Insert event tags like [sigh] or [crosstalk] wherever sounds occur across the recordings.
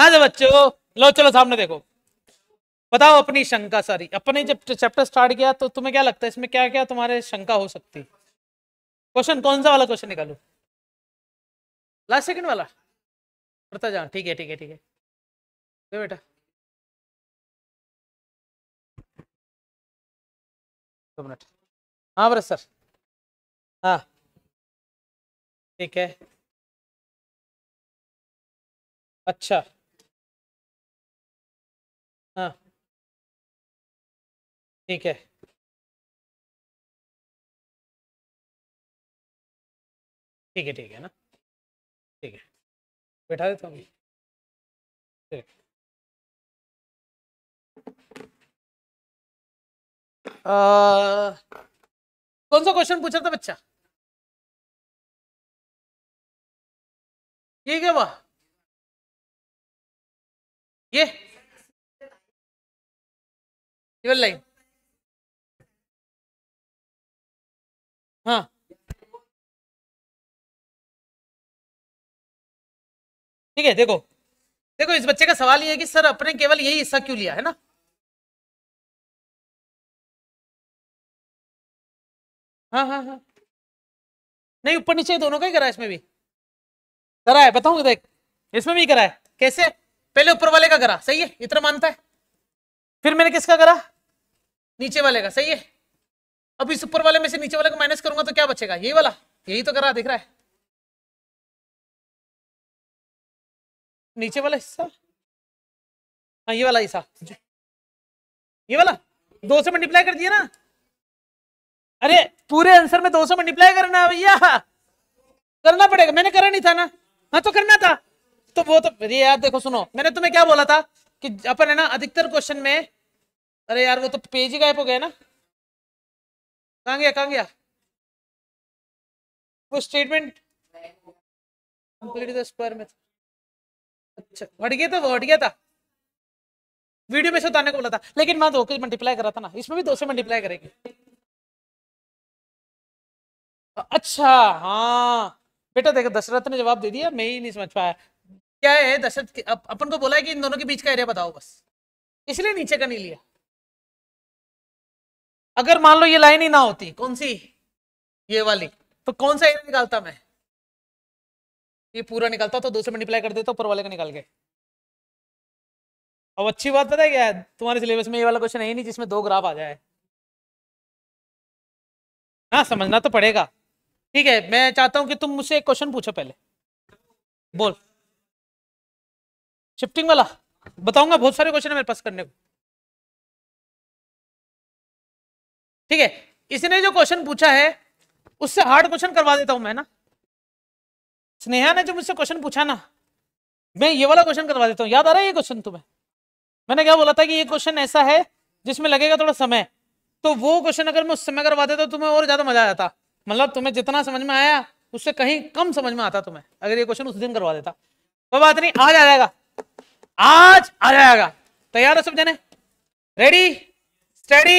हाँ जी बच्चों लो चलो सामने देखो बताओ अपनी शंका सारी अपने जब चैप्टर स्टार्ट किया तो तुम्हें क्या लगता है इसमें क्या क्या तुम्हारे शंका हो सकती क्वेश्चन कौन सा वाला क्वेश्चन निकालो लास्ट सेकंड वाला करता जाओ ठीक है ठीक है ठीक है तो बेटा दो मिनट हाँ बरस सर हाँ ठीक है अच्छा ठीक है ठीक है ठीक है ना ठीक है बैठा देता हूँ ठीक कौन सा क्वेश्चन पूछा था बच्चा ये क्या वाह ये लाइन हाँ ठीक है देखो देखो इस बच्चे का सवाल ये है कि सर अपने केवल यही हिस्सा क्यों लिया है ना हाँ हाँ हाँ नहीं ऊपर नीचे दोनों का ही करा है इसमें भी करा है बताऊंगा तो देख इसमें भी करा है कैसे पहले ऊपर वाले का करा सही है इतना मानता है फिर मैंने किसका करा नीचे वाले का सही है अब इस ऊपर वाले में से नीचे वाले को माइनस करूंगा तो क्या बचेगा यही वाला यही तो कर रहा दिख रहा है नीचे वाला हिस्सा हाँ ये वाला हिस्सा ये वाला दो से मल्टीप्लाई कर दिया ना अरे पूरे आंसर में दो सौ मल्टीप्लाई करना भैया करना पड़ेगा मैंने करा नहीं था ना हाँ तो करना था तो वो तो अरे यार देखो सुनो मैंने तुम्हें क्या बोला था कि अपन है ना अधिकतर क्वेश्चन में अरे यार वो तो पेज ही गायब हो गया ना कहाँ गया कहाँ गया वो statement complete the square method अच्छा हट गया था वो हट गया था वीडियो में से उतारने को बोला था लेकिन मैं दो के मल्टीप्लाई करा था ना इसमें भी दो से मल्टीप्लाई करेंगे अच्छा हाँ बेटा देखो दशरथ ने जवाब दे दिया मैं ही नहीं समझ पाया क्या है दशरथ अपन को बोला है कि इन दोनों के बीच का एरिया बताओ बस इसलिए नीचे का नहीं लिया अगर मान लो ये लाइन ही ना होती कौन सी ये वाली तो कौन सा एरिया निकालता मैं ये पूरा निकालता तो दूसरे मल्टीप्लाई कर देता ऊपर वाले का निकाल के अब अच्छी बात पता है क्या तुम्हारे सिलेबस में ये वाला क्वेश्चन है ही नहीं जिसमें दो ग्राफ आ जाए ना समझना तो पड़ेगा ठीक है मैं चाहता हूं कि तुम मुझसे एक क्वेश्चन पूछो पहले बोल शिफ्टिंग वाला बताऊंगा बहुत सारे क्वेश्चन है मेरे पास करने को ठीक है इसने जो क्वेश्चन पूछा है उससे हार्ड क्वेश्चन करवा देता हूं मैं ना स्नेहा ने जो मुझसे क्वेश्चन पूछा ना मैं ये वाला क्वेश्चन करवा देता हूँ याद आ रहा है ये क्वेश्चन तुम्हें मैंने क्या बोला था कि ये क्वेश्चन ऐसा है जिसमें लगेगा थोड़ा समय तो वो क्वेश्चन अगर मैं उस समय करवा देता तो तुम्हें और ज्यादा मजा आता मतलब तुम्हें जितना समझ में आया उससे कहीं कम समझ में आता तुम्हें अगर ये क्वेश्चन उस दिन करवा देता कोई बात नहीं आज आ जाएगा आज आ जाएगा तैयार हो सब जने रेडी स्टडी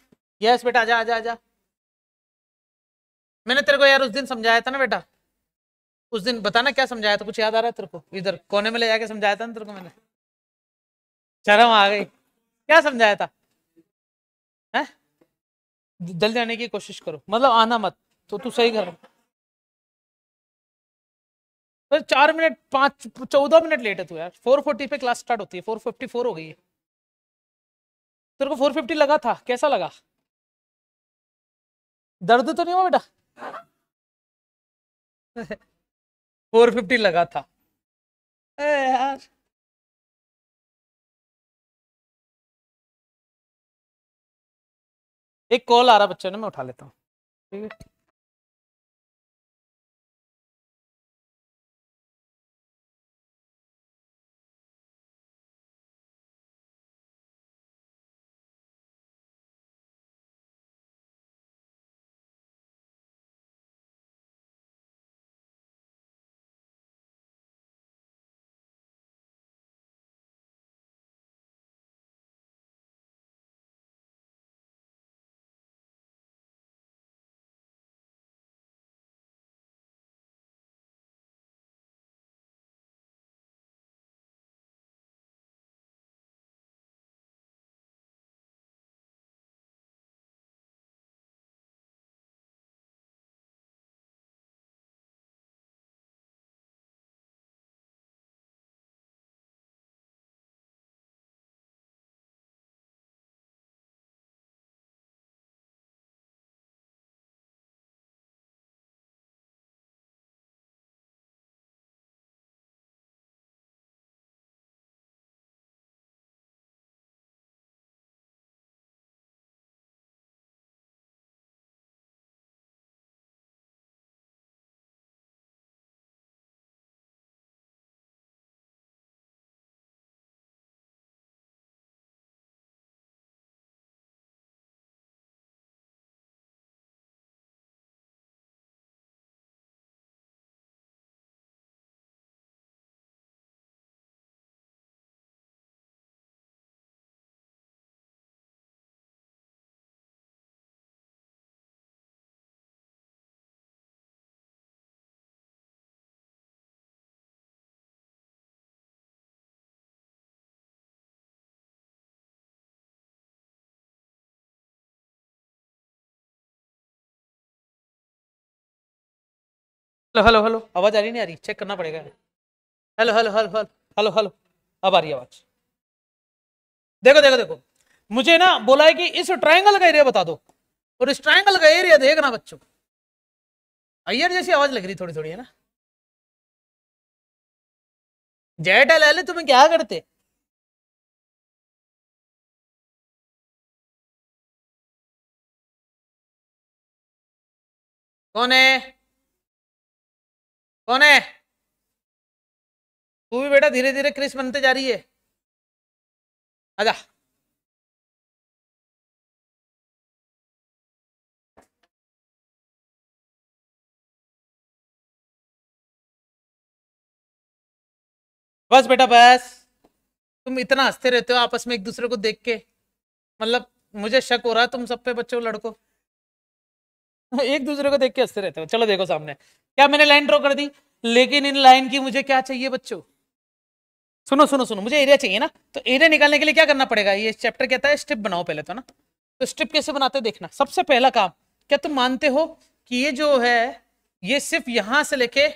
यस बेटा आजा आजा आजा मैंने तेरे को यार उस दिन समझाया था ना बेटा उस दिन बताना क्या समझाया था कुछ याद आ रहा है तेरे को इधर कोने में ले जाके समझाया था ना तेरे को मैंने चरम आ गई क्या समझाया था है जल्दी आने की कोशिश करो मतलब आना मत तो तू सही कर चार मिनट पाँच चौदह मिनट लेट है तू यार फोर फोर्टी पे क्लास स्टार्ट होती है फोर फिफ्टी फोर हो गई है तेरे को फोर फिफ्टी लगा था कैसा लगा दर्द तो नहीं हुआ बेटा फोर फिफ्टी लगा था यार एक कॉल आ रहा बच्चे ने मैं उठा लेता हूँ ठीक है हेलो हेलो हेलो आवाज़ आ रही नहीं आ रही चेक करना पड़ेगा hello hello hello hello hello hello अब आ रही आवाज़ देखो देखो देखो मुझे ना बोला है कि इस ट्रायंगल का एरिया बता दो और इस ट्रायंगल का एरिया देखना बच्चों अय्यर जैसी आवाज़ लग रही थोड़ी थोड़ी है ना जेट एल एल तुम्हें क्या करते कौन है कौन है तू भी बेटा धीरे धीरे क्रिस बनते जा रही है आजा बस बेटा बस तुम इतना हंसते रहते हो आपस में एक दूसरे को देख के मतलब मुझे शक हो रहा है तुम सब पे बच्चों लड़को [laughs] एक दूसरे को देख के हंसते रहते हो चलो देखो सामने क्या मैंने लाइन ड्रॉ कर दी लेकिन इन लाइन की मुझे क्या चाहिए बच्चों सुनो सुनो सुनो मुझे एरिया चाहिए ना तो एरिया निकालने के लिए क्या करना पड़ेगा ये चैप्टर कहता है स्ट्रिप बनाओ पहले तो ना तो स्ट्रिप कैसे बनाते देखना सबसे पहला काम क्या तुम मानते हो कि ये जो है ये सिर्फ यहां से लेके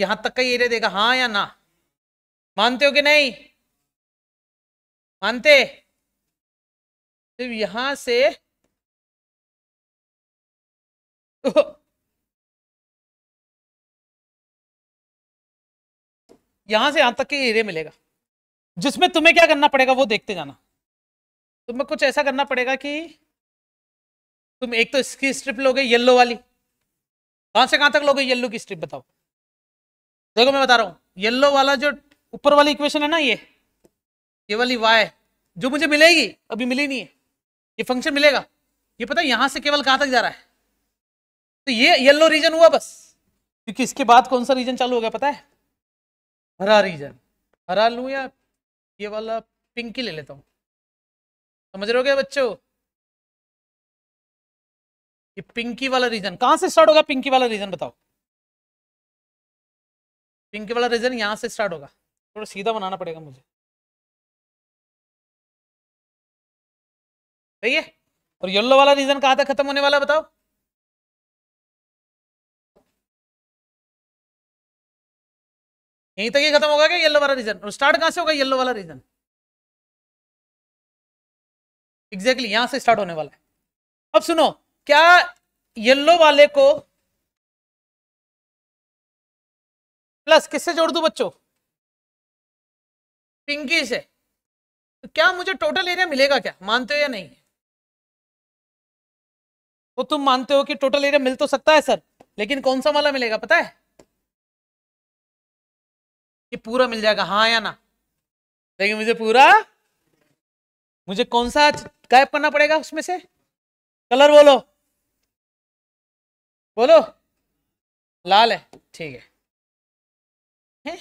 यहां तक का एरिया देगा हाँ या ना मानते हो कि नहीं मानते सिर्फ यहां से [laughs] यहां से यहां तक के एरिया मिलेगा जिसमें तुम्हें क्या करना पड़ेगा वो देखते जाना तुम्हें कुछ ऐसा करना पड़ेगा कि तुम एक तो इसकी स्ट्रिप लोगे येलो वाली कहां से कहां तक लोगे येलो की स्ट्रिप बताओ देखो मैं बता रहा हूं येलो वाला जो ऊपर वाली इक्वेशन है ना ये ये वाली वाई जो मुझे मिलेगी अभी मिली नहीं है ये फंक्शन मिलेगा ये पता है यहां से केवल कहां तक जा रहा है तो ये येलो रीजन हुआ बस क्योंकि इसके बाद कौन सा रीजन चालू हो गया पता है हरा रीजन हरा लू या ये वाला पिंक ही ले लेता हूँ समझ रहे हो गया बच्चों ये पिंकी वाला रीजन कहां से स्टार्ट होगा पिंकी वाला रीजन बताओ पिंकी वाला रीजन यहां से स्टार्ट होगा थोड़ा सीधा बनाना पड़ेगा मुझे सही है और येलो वाला रीजन कहां तक खत्म होने वाला बताओ यहीं तक ये खत्म होगा क्या येलो वाला रीजन और स्टार्ट कहां से होगा येलो वाला रीजन एग्जैक्टली exactly, यहां से स्टार्ट होने वाला है अब सुनो क्या येलो वाले को प्लस किससे जोड़ दू बच्चों पिंकी से तो क्या मुझे टोटल एरिया मिलेगा क्या मानते हो या नहीं वो तो तुम मानते हो कि टोटल एरिया मिल तो सकता है सर लेकिन कौन सा वाला मिलेगा पता है कि पूरा मिल जाएगा हाँ या ना देखिए मुझे पूरा मुझे कौन सा गायब करना पड़ेगा उसमें से कलर बोलो बोलो लाल है ठीक है,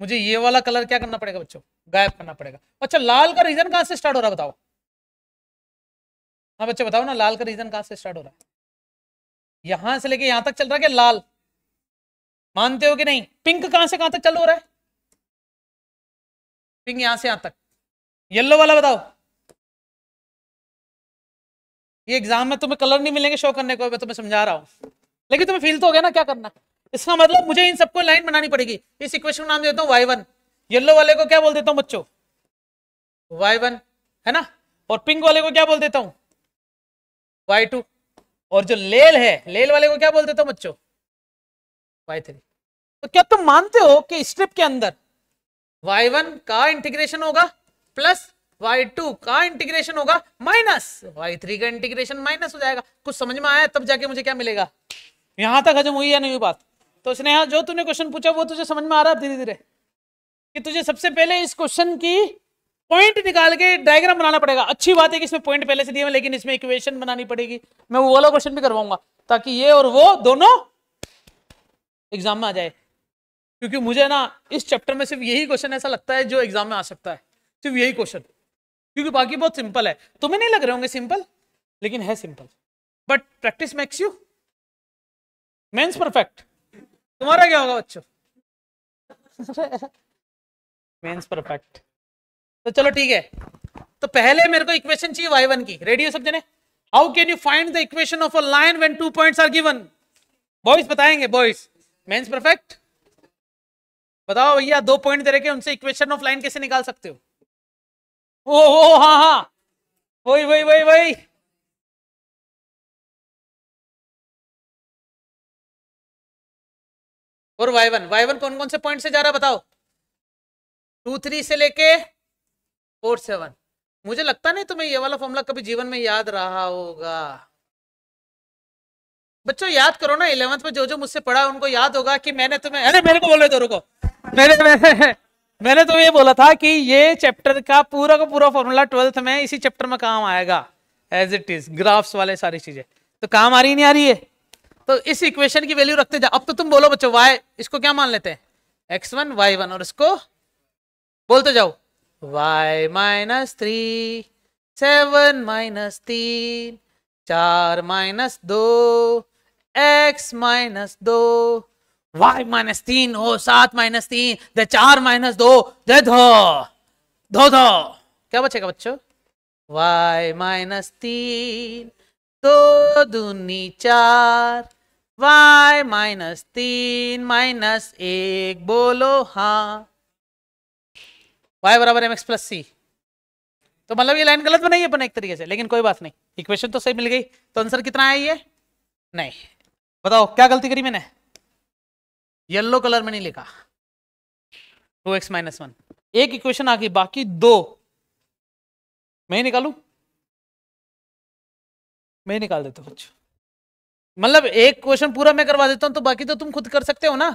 मुझे ये वाला कलर क्या करना पड़ेगा बच्चों गायब करना पड़ेगा अच्छा लाल का रीजन कहां से स्टार्ट हो रहा है बताओ हाँ बच्चे बताओ ना लाल का रीजन कहां से स्टार्ट हो रहा है यहां से लेके यहां तक चल रहा है क्या लाल मानते हो कि नहीं पिंक कहां से कहां तक चल हो रहा है पिंक यहां से यहां तक येलो वाला बताओ ये एग्जाम में तुम्हें कलर नहीं मिलेंगे शो करने को मैं तुम्हें समझा रहा हूं लेकिन तुम्हें फील तो हो गया ना क्या करना इसका मतलब मुझे इन सबको लाइन बनानी पड़ेगी इस इक्वेशन नाम देता हूं वाई वन येलो वाले को क्या बोल देता हूं बच्चों वाई वन है ना और पिंक वाले को क्या बोल देता हूं वाई टू और जो लेल है लेल वाले को क्या बोल देता हूं बच्चों वाई थ्री तो क्या तुम मानते हो कि स्ट्रिप के अंदर y1 का इंटीग्रेशन होगा प्लस y2 का इंटीग्रेशन होगा माइनस y3 का इंटीग्रेशन माइनस हो जाएगा कुछ समझ में आया तब जाके मुझे क्या मिलेगा यहां तक हजम हुई या नहीं हुई बात तो स्नेहा जो तूने क्वेश्चन पूछा वो तुझे समझ में आ रहा है धीरे धीरे कि तुझे सबसे पहले इस क्वेश्चन की पॉइंट निकाल के डायग्राम बनाना पड़ेगा अच्छी बात है कि इसमें पॉइंट पहले से दिए लेकिन इसमें इक्वेशन बनानी पड़ेगी मैं वो वाला क्वेश्चन भी करवाऊंगा ताकि ये और वो दोनों एग्जाम में आ जाए क्योंकि मुझे ना इस चैप्टर में सिर्फ यही क्वेश्चन ऐसा लगता है जो एग्जाम में आ सकता है सिर्फ यही क्वेश्चन क्योंकि बाकी बहुत सिंपल है तुम्हें नहीं लग रहे होंगे सिंपल लेकिन है simple but practice makes you man's perfect तुम्हारा क्या होगा बच्चों मेंस परफेक्ट तो चलो ठीक है तो पहले मेरे को इक्वेशन चाहिए वाई वन की रेडी हो सब जने how can you find the equation of a line when two points are given boys बताएंगे बॉयज मेंस परफेक्ट बताओ भैया दो पॉइंट दे रखे उनसे इक्वेशन ऑफ लाइन कैसे निकाल सकते हो ओ ओ हाँ हाँ वही वही वही वही और वाई वन वाई वन कौन कौन से पॉइंट से जा रहा है बताओ टू थ्री से लेके फोर सेवन मुझे लगता नहीं तुम्हें ये वाला फॉर्मूला कभी जीवन में याद रहा होगा बच्चों याद करो ना इलेवंथ में जो जो मुझसे पढ़ा उनको याद होगा कि मैंने तुम्हें अरे मेरे को बोले तो रुको मैंने मैंने मैंने तो ये बोला था कि ये चैप्टर का पूरा का पूरा फॉर्मूला ट्वेल्थ में इसी चैप्टर में काम आएगा एज इट इज ग्राफ्स वाले सारी चीजें तो काम आ रही नहीं आ रही है तो इस इक्वेशन की वैल्यू रखते जा अब तो तुम बोलो बच्चो वाई इसको क्या मान लेते हैं एक्स वन वाई वन और इसको बोलते जाओ Y minus three seven minus तीन चार माइनस दो एक्स माइनस दो वाई माइनस तीन हो सात माइनस तीन दे चार माइनस दो दे धो धो धो क्या बचेगा बच्चों वाई माइनस तीन दो दूनी चार वाई माइनस तीन माइनस एक बोलो हाँ वाई बराबर एम एक्स प्लस सी तो मतलब ये लाइन गलत बनाई अपने एक तरीके से लेकिन कोई बात नहीं इक्वेशन तो सही मिल गई तो आंसर कितना है ये नहीं बताओ क्या गलती करी मैंने येलो कलर में नहीं लिखा टू एक्स माइनस वन एक इक्वेशन आ गई बाकी दो मैं ही निकालू मैं ही निकाल देता हूँ मतलब एक क्वेश्चन पूरा मैं करवा देता हूं तो बाकी तो तुम खुद कर सकते हो ना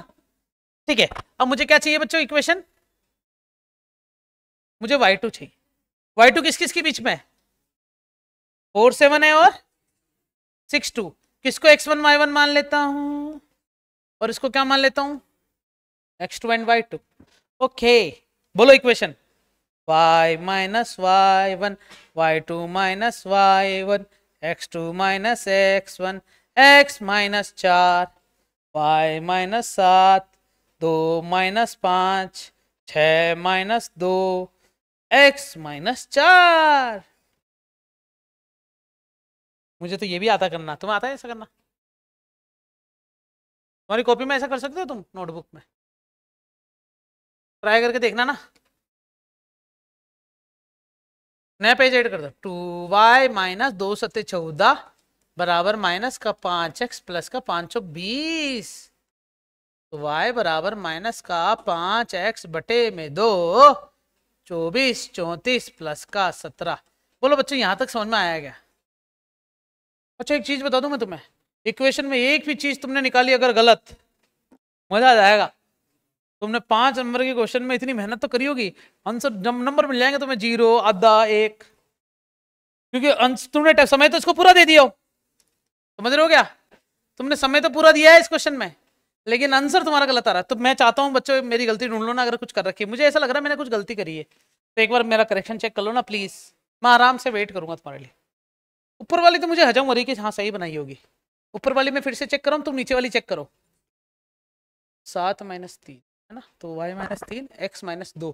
ठीक है अब मुझे क्या चाहिए बच्चों इक्वेशन मुझे वाई टू चाहिए वाई टू किस किस के बीच में फोर सेवन है और सिक्स टू किसको एक्स वन वाई वन मान लेता हूं और इसको क्या मान लेता हूं X two and Y two okay बोलो equation Y minus Y one Y two minus Y one X two minus X one X minus चार वाई माइनस सात दो माइनस पाँच छ माइनस दो एक्स माइनस चार मुझे तो ये भी आता करना तुम्हें आता है ऐसा करना तुम्हारी कॉपी में ऐसा कर सकते हो तुम नोटबुक में ट्राई करके देखना ना नया पेज ऐड कर दो टू वाई माइनस दो सत्य चौदह बराबर माइनस का पांच एक्स प्लस का पांच सौ बीस तो वाई बराबर माइनस का पांच एक्स बटे में दो चौबीस चौंतीस प्लस का सत्रह बोलो बच्चों यहां तक समझ में आया क्या अच्छा एक चीज़ बता दू मैं तुम्हें इक्वेशन में एक भी चीज तुमने निकाली अगर गलत मजा आ जाएगा तुमने पांच नंबर के क्वेश्चन में इतनी मेहनत तो करी होगी आंसर नंबर मिल जाएंगे तुम्हें जीरो आधा एक क्योंकि तुमने समय तो इसको पूरा दे दिया हो समझ रहे हो क्या तुमने समय तो पूरा दिया है इस क्वेश्चन में लेकिन आंसर तुम्हारा गलत आ रहा है तो मैं चाहता हूँ बच्चों मेरी गलती ढूंढ लो ना अगर कुछ कर रखी है मुझे ऐसा लग रहा है मैंने कुछ गलती करी है तो एक बार मेरा करेक्शन चेक कर लो ना प्लीज़ मैं आराम से वेट करूंगा तुम्हारे लिए ऊपर वाली तो मुझे हजम हो रही कि हाँ सही बनाई होगी ऊपर वाली में फिर से चेक करो तुम नीचे वाली चेक करो सात माइनस तीन है ना तो वाई माइनस तीन एक्स माइनस दो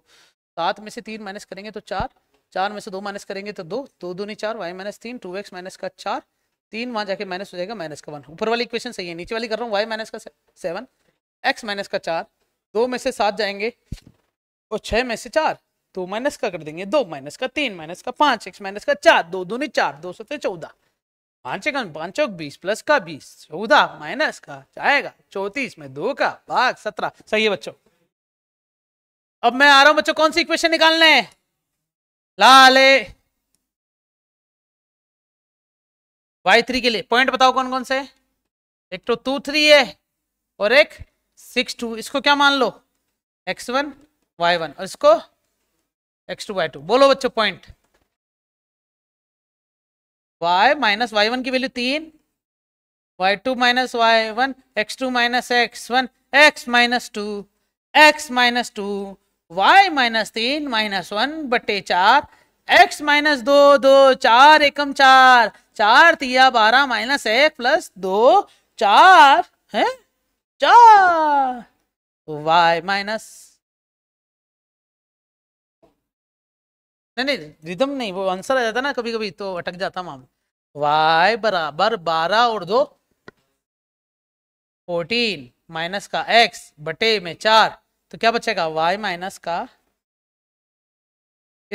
सात में से तीन माइनस करेंगे तो चार चार में से दो माइनस करेंगे तो दो दो दूनी चार वाई माइनस तीन टू एक्स माइनस का चार तीन वहां जाके माइनस हो जाएगा माइनस का वन ऊपर वाली इक्वेशन सही है नीचे वाली कर रहा हूँ वाई माइनस का सेवन एक्स माइनस का चार दो में से सात जाएंगे और तो छह में से चार दो माइनस का कर देंगे दो माइनस का तीन माइनस का पांच एक्स माइनस का चार दो दूनी चार दो सौ चौदह पांचकन पांचोक बीस प्लस का बीस चौदह माइनस का जाएगा चौतीस में दो का भाग सत्रह सही है बच्चों अब मैं आ रहा हूं बच्चों कौन सी इक्वेशन निकालने है लाले वाई थ्री के लिए पॉइंट बताओ कौन कौन से एक तो टू थ्री है और एक सिक्स टू इसको क्या मान लो एक्स वन वाई वन और इसको एक्स टू वाई टू बोलो बच्चों point Y minus Y one की वैल्यू तीन Y two minus Y one X two minus X one X minus two x minus two Y minus तीन minus one बटे चार x minus दो दो चार एकम चार चार तिया बारह माइनस एक प्लस दो चार है चार वाई तो माइनस नहीं नहीं रिदम नहीं वो आंसर आ जाता ना कभी कभी तो अटक जाता माम वाई बराबर बारह और दो फोर्टीन माइनस का एक्स बटे में चार तो क्या बचेगा वाई माइनस का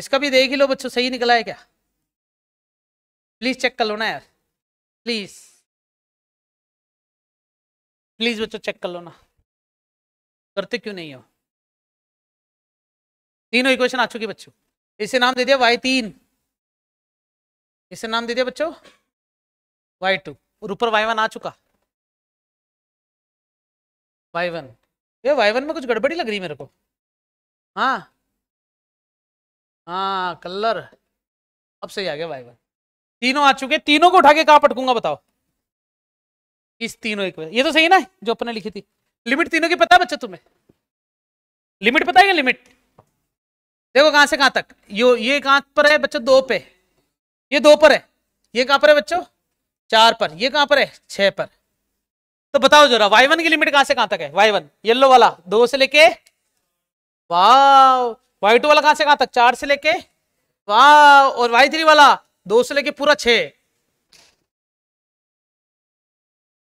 इसका भी देख ही लो बच्चों सही निकला है क्या प्लीज चेक कर लो ना यार प्लीज प्लीज बच्चों चेक कर लो ना करते क्यों नहीं हो तीनों इक्वेशन आ चुकी बच्चों इसे नाम दे दिया वाई तीन इसे नाम दे दिया बच्चों वाई टू और ऊपर वाई वन आ चुका वाई वन ये वाई वन में कुछ गड़बड़ी लग रही मेरे को हाँ हाँ कलर अब सही आ गया वाई वन तीनों आ चुके तीनों को उठा के कहाँ पटकूंगा बताओ इस तीनों एक ये तो सही ना जो अपने लिखी थी लिमिट तीनों की पता है बच्चा तुम्हें लिमिट पता है क्या लिमिट देखो कहां से कहां तक यो ये कहां पर है बच्चों दो पे ये दो पर है ये कहां पर है बच्चों चार पर ये कहां पर है छह पर तो बताओ जरा वाई वन की लिमिट कहां से कहां तक है वाई वन येल्लो वाला दो से लेके वाह वाई टू वाला कहां से कहां तक चार से लेके वाह और वाई थ्री वाला दो से लेके पूरा छ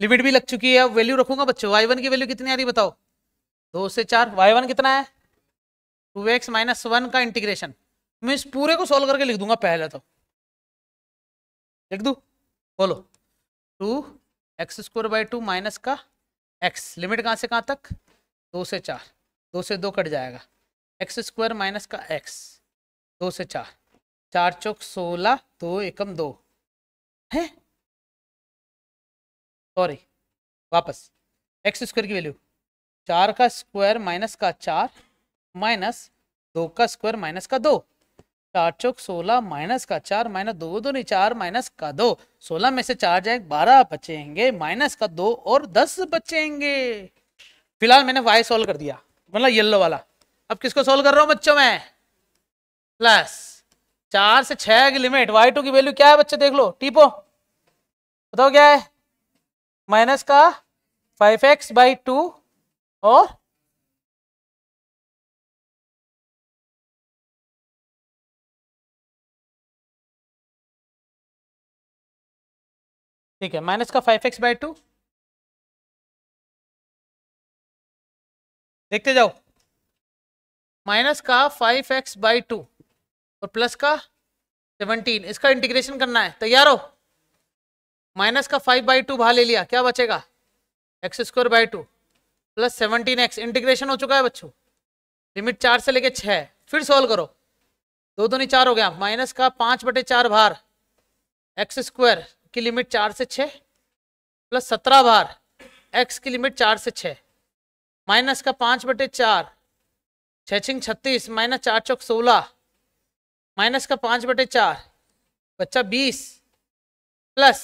लिमिट भी लग चुकी है वैल्यू रखूंगा बच्चों वाई वन की वैल्यू कितनी आ रही बताओ दो से चार वाई वन कितना है टू एक्स माइनस वन का इंटीग्रेशन मैं इस पूरे को सोल्व करके लिख दूंगा पहले तो लिख दू बोलो two x square by two minus का एक्स लिमिट कहाँ से कहाँ तक दो से चार दो से दो कट जाएगा एक्स स्क्वायर माइनस का एक्स दो से चार चार चौक सोलह दो एकम दो है सॉरी वापस एक्स स्क्वायर की वैल्यू चार का स्क्वायर माइनस का चार माइनस दो का स्क्वायर माइनस का दो चार चौक सोलह माइनस का चार माइनस दो दो नहीं चार माइनस का दो सोलह में से चार जाए बारह बचेंगे माइनस का दो और दस बचेंगे फिलहाल मैंने वाई सोल्व कर दिया मतलब येल्लो वाला अब किसको सोल्व कर रहा हूं बच्चों में प्लस चार से छह की लिमिट वाई टू की वैल्यू क्या है बच्चे देख लो टीपो बताओ क्या है माइनस का फाइव एक्स बाई टू और ठीक है माइनस का फाइव एक्स बाई टू देखते जाओ माइनस का फाइव एक्स बाई टू और प्लस का सेवनटीन इसका इंटीग्रेशन करना है तैयार हो माइनस का फाइव बाई टू भा ले लिया क्या बचेगा x square by two plus seventeen x integration हो चुका है बच्चों लिमिट चार से लेके छः फिर सॉल्व करो दो दो नहीं चार हो गया माइनस का पाँच बटे चार भार एक्स स्क्वायर की लिमिट चार से छः प्लस सत्रह बार एक्स की लिमिट चार से छः माइनस का पाँच बटे चार छः छिंग छत्तीस माइनस चार चौक सोलह माइनस का पाँच बटे चार बच्चा बीस प्लस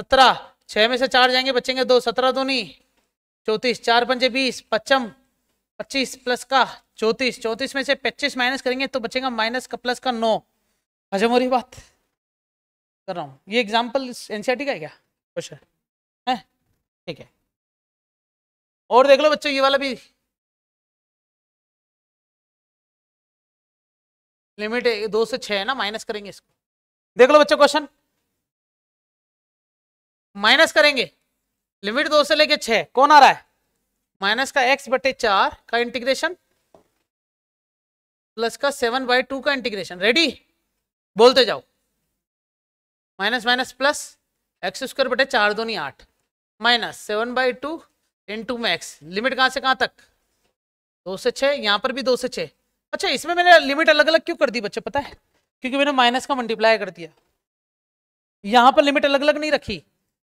सत्रह छः में से चार जाएंगे बचेंगे दो सत्रह दो नहीं चौंतीस चार पंजे बीस पच्चम पच्चीस प्लस का चौंतीस चौंतीस में से पच्चीस माइनस करेंगे तो बचेगा माइनस का प्लस का नौ हजम हो रही बात कर रहा हूँ ये एग्जाम्पल एन e का है क्या क्वेश्चन है ठीक है और देख लो बच्चों ये वाला भी लिमिट दो से छः है ना माइनस करेंगे इसको देख लो बच्चों क्वेश्चन माइनस करेंगे लिमिट दो से लेके छः कौन आ रहा है माइनस का एक्स बटे चार का इंटीग्रेशन प्लस का सेवन बाई टू का इंटीग्रेशन रेडी बोलते जाओ minus minus plus x square बटे चार दो नहीं आठ minus seven by two into max limit कहाँ से कहाँ तक दो से छः यहाँ पर भी दो से छः अच्छा इसमें मैंने लिमिट अलग अलग क्यों कर दी बच्चे पता है क्योंकि मैंने माइनस का मल्टीप्लाई कर दिया यहाँ पर लिमिट अलग अलग नहीं रखी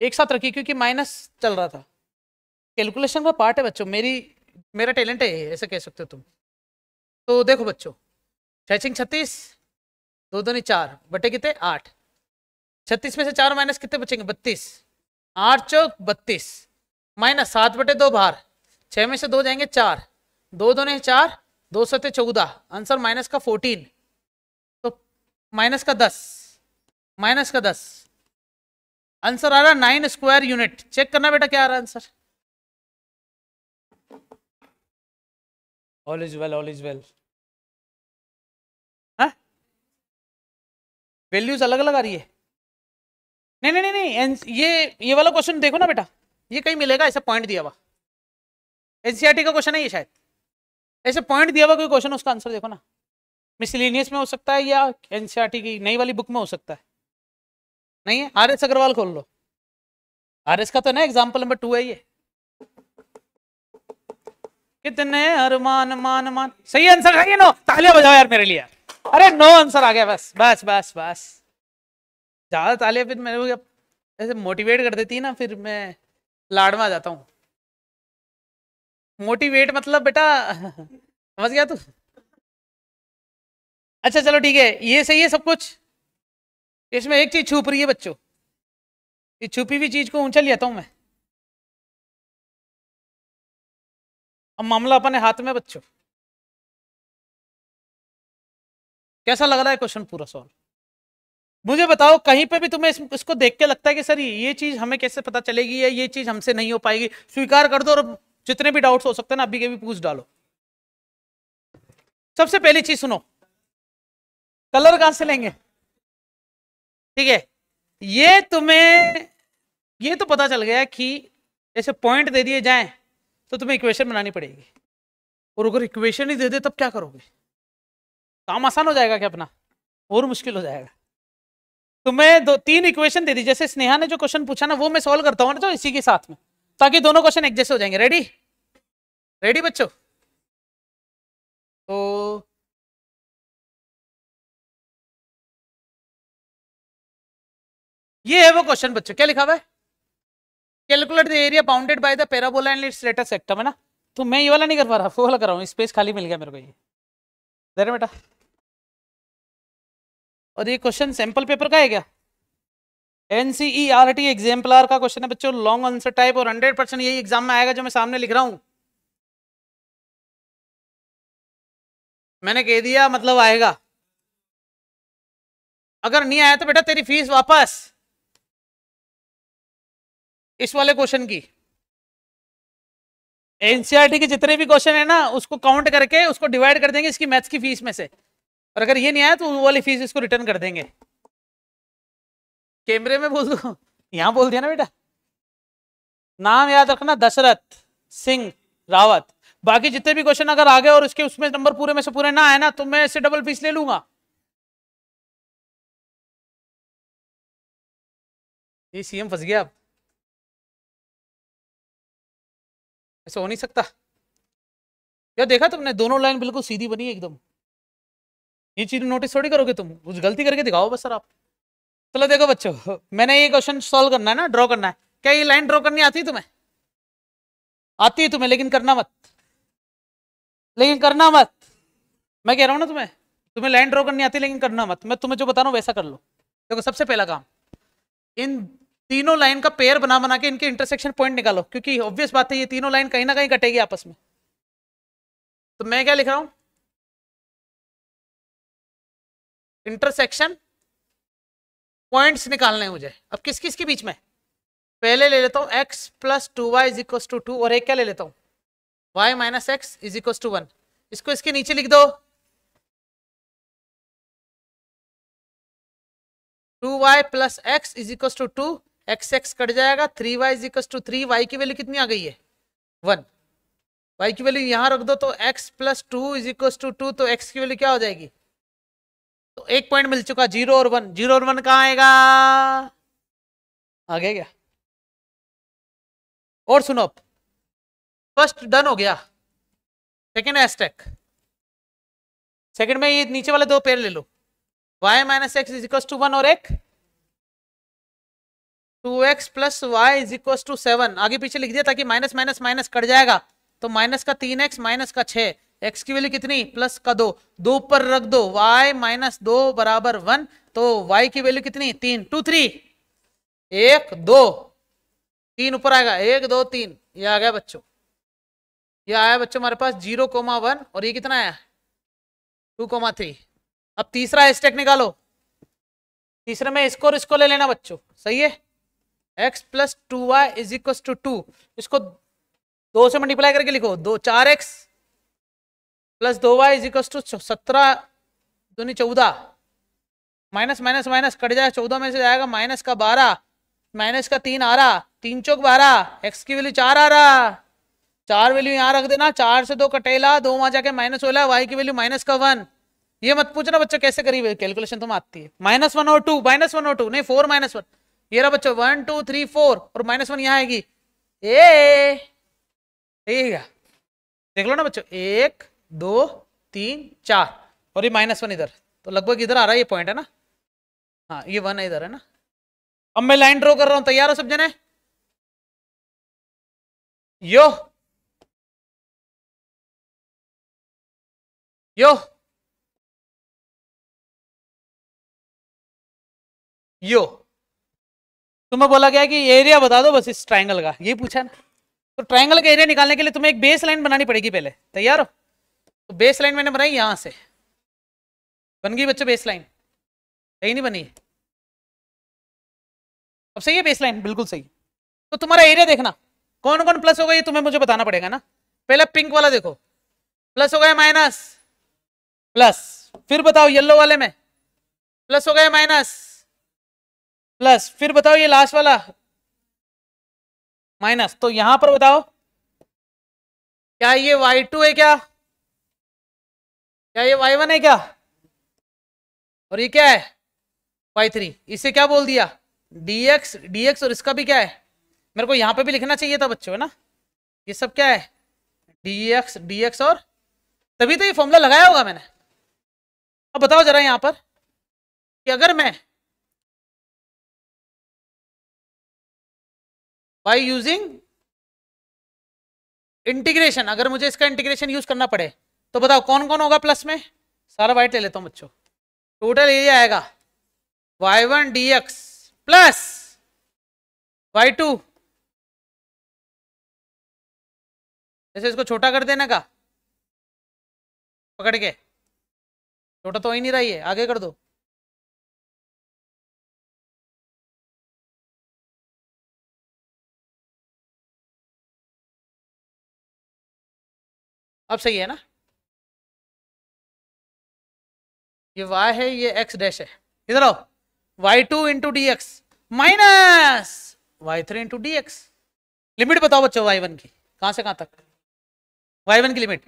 एक साथ रखी क्योंकि माइनस चल रहा था कैलकुलेशन का पार्ट है बच्चों मेरी मेरा टैलेंट है ऐसे कह सकते हो तुम तो देखो बच्चों छः छिंग छत्तीस दो दो नहीं चार बटे कितने आठ छत्तीस में से चार माइनस कितने बचेंगे बत्तीस आठ चौक बत्तीस माइनस सात बटे दो बार छः में से दो जाएंगे चार दो दो नहीं चार दो थे चौदह आंसर माइनस का फोर्टीन तो माइनस का दस माइनस का दस आंसर आ रहा नाइन स्क्वायर यूनिट चेक करना बेटा क्या आ रहा answer all is well all is well values अलग अलग आ रही है नहीं नहीं नहीं नहीं ये ये वाला क्वेश्चन देखो ना बेटा ये कहीं मिलेगा ऐसा पॉइंट दिया हुआ एनसीईआरटी e का क्वेश्चन है ये शायद ऐसे पॉइंट दिया हुआ कोई क्वेश्चन उसका आंसर देखो ना मिसलिनियस में हो सकता है या एनसीईआरटी e की नई वाली बुक में हो सकता है नहीं है आर एस अग्रवाल खोल लो आर एस का तो ना एग्जाम्पल नंबर टू है ये कितने अरमान मान मान सही आंसर है नो तालियां बजाओ यार मेरे लिए अरे नो आंसर आ गया बस बस बस बस ज़्यादा तालियाँ फिर मेरे को ऐसे मोटिवेट कर देती है ना फिर मैं लाड़ में आ जाता हूँ मोटिवेट मतलब बेटा समझ गया तू अच्छा चलो ठीक है ये सही है सब कुछ इसमें एक चीज़ छुप रही है बच्चों ये छुपी हुई चीज़ को ऊंचा लेता हूँ मैं अब मामला अपने हाथ में बच्चों कैसा लग रहा है क्वेश्चन पूरा सॉल्व मुझे बताओ कहीं पे भी तुम्हें इसको देख के लगता है कि सर ये चीज हमें कैसे पता चलेगी या ये चीज हमसे नहीं हो पाएगी स्वीकार कर दो और जितने भी डाउट्स हो सकते हैं ना अभी के भी पूछ डालो सबसे पहली चीज सुनो कलर कहां से लेंगे ठीक है ये तुम्हें ये तो पता चल गया कि जैसे पॉइंट दे दिए जाए तो तुम्हें इक्वेशन बनानी पड़ेगी और अगर इक्वेशन ही दे दे तब क्या करोगे काम आसान हो जाएगा क्या अपना और मुश्किल हो जाएगा तो मैं दो तीन इक्वेशन दे दी जैसे स्नेहा ने जो क्वेश्चन पूछा ना वो मैं सोल्व करता हूँ ना तो इसी के साथ में ताकि दोनों क्वेश्चन एक जैसे हो जाएंगे रेडी रेडी बच्चो तो ये है वो क्वेश्चन बच्चों क्या लिखा हुआ है calculate the area bounded by the parabola and its letter sector है ना तो मैं ये वाला नहीं कर पा रहा वो वाला कर रहा हूँ स्पेस खाली मिल गया मेरे को ये बेटा और ये क्वेश्चन सैंपल पेपर का है क्या एनसीई आर टी एग्जाम्पलर का क्वेश्चन है बच्चों लॉन्ग आंसर टाइप और हंड्रेड परसेंट यही एग्जाम में आएगा जो मैं सामने लिख रहा हूं मैंने कह दिया मतलब आएगा अगर नहीं आया तो बेटा तेरी फीस वापस इस वाले क्वेश्चन की एनसीआरटी e के जितने भी क्वेश्चन है ना उसको काउंट करके उसको डिवाइड कर देंगे इसकी मैथ्स की फीस में से और अगर ये नहीं आया तो वो वाली फीस इसको रिटर्न कर देंगे कैमरे में बोल दो यहाँ बोल दिया ना बेटा नाम याद रखना दशरथ सिंह रावत बाकी जितने भी क्वेश्चन अगर आ गए और उसके उसमें नंबर पूरे में से पूरे ना आए ना तो मैं इससे डबल फीस ले लूंगा ये सीएम फंस गया अब ऐसा हो नहीं सकता यार देखा तुमने दोनों लाइन बिल्कुल सीधी बनी है एकदम ये चीज नोटिस थोड़ी करोगे तुम कुछ गलती करके दिखाओ बस सर आप चलो देखो बच्चों मैंने ये क्वेश्चन सोल्व करना है ना ड्रॉ करना है क्या ये लाइन ड्रॉ करनी आती है तुम्हें आती है तुम्हें लेकिन करना मत लेकिन करना मत मैं कह रहा हूं ना तुम्हें तुम्हें लाइन ड्रॉ करनी आती है लेकिन करना मत मैं तुम्हें जो बता रहा हूँ वैसा कर लो देखो सबसे पहला काम इन तीनों लाइन का पेयर बना बना के इनके इंटरसेक्शन पॉइंट निकालो क्योंकि ऑब्वियस बात है ये तीनों लाइन कहीं ना कहीं कटेगी आपस में तो मैं क्या लिख रहा हूँ इंटरसेक्शन पॉइंट्स निकालने हैं मुझे अब किस किस के बीच में पहले ले लेता हूँ x plus two y is equal to two और एक क्या ले लेता हूँ Y minus x is equal to one इसको इसके नीचे लिख दो two y plus x is equal to two x x cut जाएगा three y is equal to three y की वैल्यू कितनी आ गई है वन वाई की वैल्यू यहाँ रख दो तो x plus two is equal to two तो एक्स की वैल्यू क्या हो जाएगी तो एक पॉइंट मिल चुका जीरो और वन जीरो और वन कहाँ आएगा आ गया क्या और सुनो फर्स्ट डन हो गया सेकेंड एस्टेक सेकेंड में ये नीचे वाले दो पेयर ले लो y minus x is equal to one और एक two x plus y is equal to seven आगे पीछे लिख दिया ताकि माइनस माइनस माइनस कट जाएगा तो माइनस का तीन एक्स माइनस का छह एक्स की वैल्यू कितनी प्लस का दो दो पर रख दो वाई माइनस दो बराबर वन तो वाई की वैल्यू कितनी तीन टू थ्री एक दो तीन ऊपर आएगा एक दो तीन ये आ गया बच्चों ये आया बच्चों हमारे पास जीरो कोमा वन और ये कितना आया टू कोमा थ्री अब तीसरा स्टेक निकालो तीसरे में स्कोर इसको ले लेना बच्चों सही है x plus two y is equal to two इसको दो से मल्टीप्लाई करके लिखो दो चार एक्स प्लस दो वाई इज टू सत्रह दूनी चौदह माइनस माइनस माइनस कट जाएगा चौदह में से जाएगा माइनस का बारह माइनस का तीन आ रहा तीन चौक बारह एक्स की वैल्यू चार आ रहा चार वैल्यू यहाँ रख देना चार से दो कटेला दो वहां जाके माइनस सोलह वाई की वैल्यू माइनस का वन ये मत पूछना बच्चों कैसे करी कैलकुलेशन तुम आती है माइनस वन और टू माइनस वन और टू नहीं फोर माइनस वन ये रहा बच्चों वन टू थ्री फोर और माइनस वन यहाँ आएगी ए देख लो ना बच्चों एक दो तीन चार और ये माइनस वन इधर तो लगभग इधर आ रहा है ये पॉइंट है ना हाँ ये वन है इधर है ना अब मैं लाइन ड्रॉ कर रहा हूं तैयार हो सब जने यो यो यो तुम्हें बोला गया कि एरिया बता दो बस इस ट्रायंगल का ये पूछा ना तो ट्रायंगल का एरिया निकालने के लिए तुम्हें एक बेस लाइन बनानी पड़ेगी पहले तैयार हो तो बेस लाइन मैंने बनाई यहां से बन गई बच्चों बेस लाइन सही नहीं बनी अब सही है बेस लाइन बिल्कुल सही तो तुम्हारा एरिया देखना कौन कौन प्लस होगा ये तुम्हें मुझे बताना पड़ेगा ना पहला पिंक वाला देखो प्लस हो गया माइनस प्लस फिर बताओ येलो वाले में प्लस हो गया माइनस प्लस फिर बताओ ये लास्ट वाला माइनस तो यहां पर बताओ क्या ये वाई टू है क्या क्या ये वाई वन है क्या और ये क्या है वाई थ्री इसे क्या बोल दिया dx dx और इसका भी क्या है मेरे को यहां पे भी लिखना चाहिए था बच्चों है ना ये सब क्या है dx dx और तभी तो ये फॉर्मूला लगाया होगा मैंने अब बताओ जरा यहां पर कि अगर मैं बाई यूजिंग इंटीग्रेशन अगर मुझे इसका इंटीग्रेशन यूज करना पड़े तो बताओ कौन कौन होगा प्लस में सारा वाइट ले लेता हूँ बच्चों टोटल एरिया आएगा y one d x plus y two जैसे इसको छोटा कर देने का पकड़ के छोटा तो ही नहीं रही है आगे कर दो अब सही है ना ये y है ये x डैश है इधर आओ y2 two into d x minus y three into d x limit बताओ बच्चों वाई वन की कहां से कहां तक वाई वन की लिमिट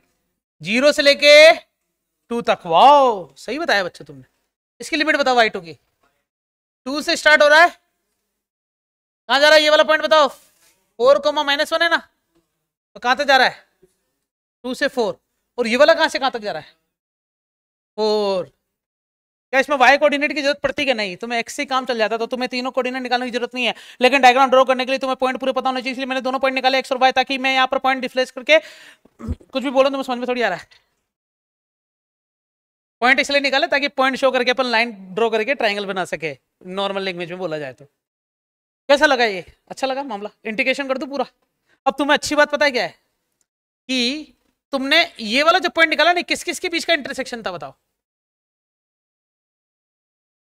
जीरो से लेके टू तक वाओ सही बताया बच्चों तुमने इसकी लिमिट बताओ वाई टू की टू से स्टार्ट हो रहा है कहा जा रहा है ये वाला पॉइंट बताओ फोर कोमा माइनस वन है ना तो कहां तक जा रहा है टू से फोर और ये वाला कहां से कहां तक जा रहा है फोर क्या इसमें वाई कोऑर्डिनेट की जरूरत पड़ती है नहीं तुम्हें तो एक्स से काम चल जाता तो तुम्हें तीनों कोऑर्डिनेट निकालने की जरूरत नहीं है लेकिन डायग्राम ड्रॉ करने के लिए तुम्हें पॉइंट पूरे पता होना चाहिए इसलिए मैंने दोनों पॉइंट निकाले एक्स और वाई ताकि मैं यहाँ पर पॉइंट डिफ्लेस करके कुछ भी बोलो तुम्हें समझ में थोड़ी आ रहा है पॉइंट इसलिए निकाले ताकि पॉइंट शो करके अपन लाइन ड्रॉ करके ट्राइंगल बना सके नॉर्मल लैंग्वेज में बोला जाए तो कैसा लगा ये अच्छा लगा मामला इंटीग्रेशन कर दू पूरा अब तुम्हें अच्छी बात पता है क्या है कि तुमने ये वाला जो पॉइंट निकाला ना किस किस के बीच का इंटरसेक्शन था बताओ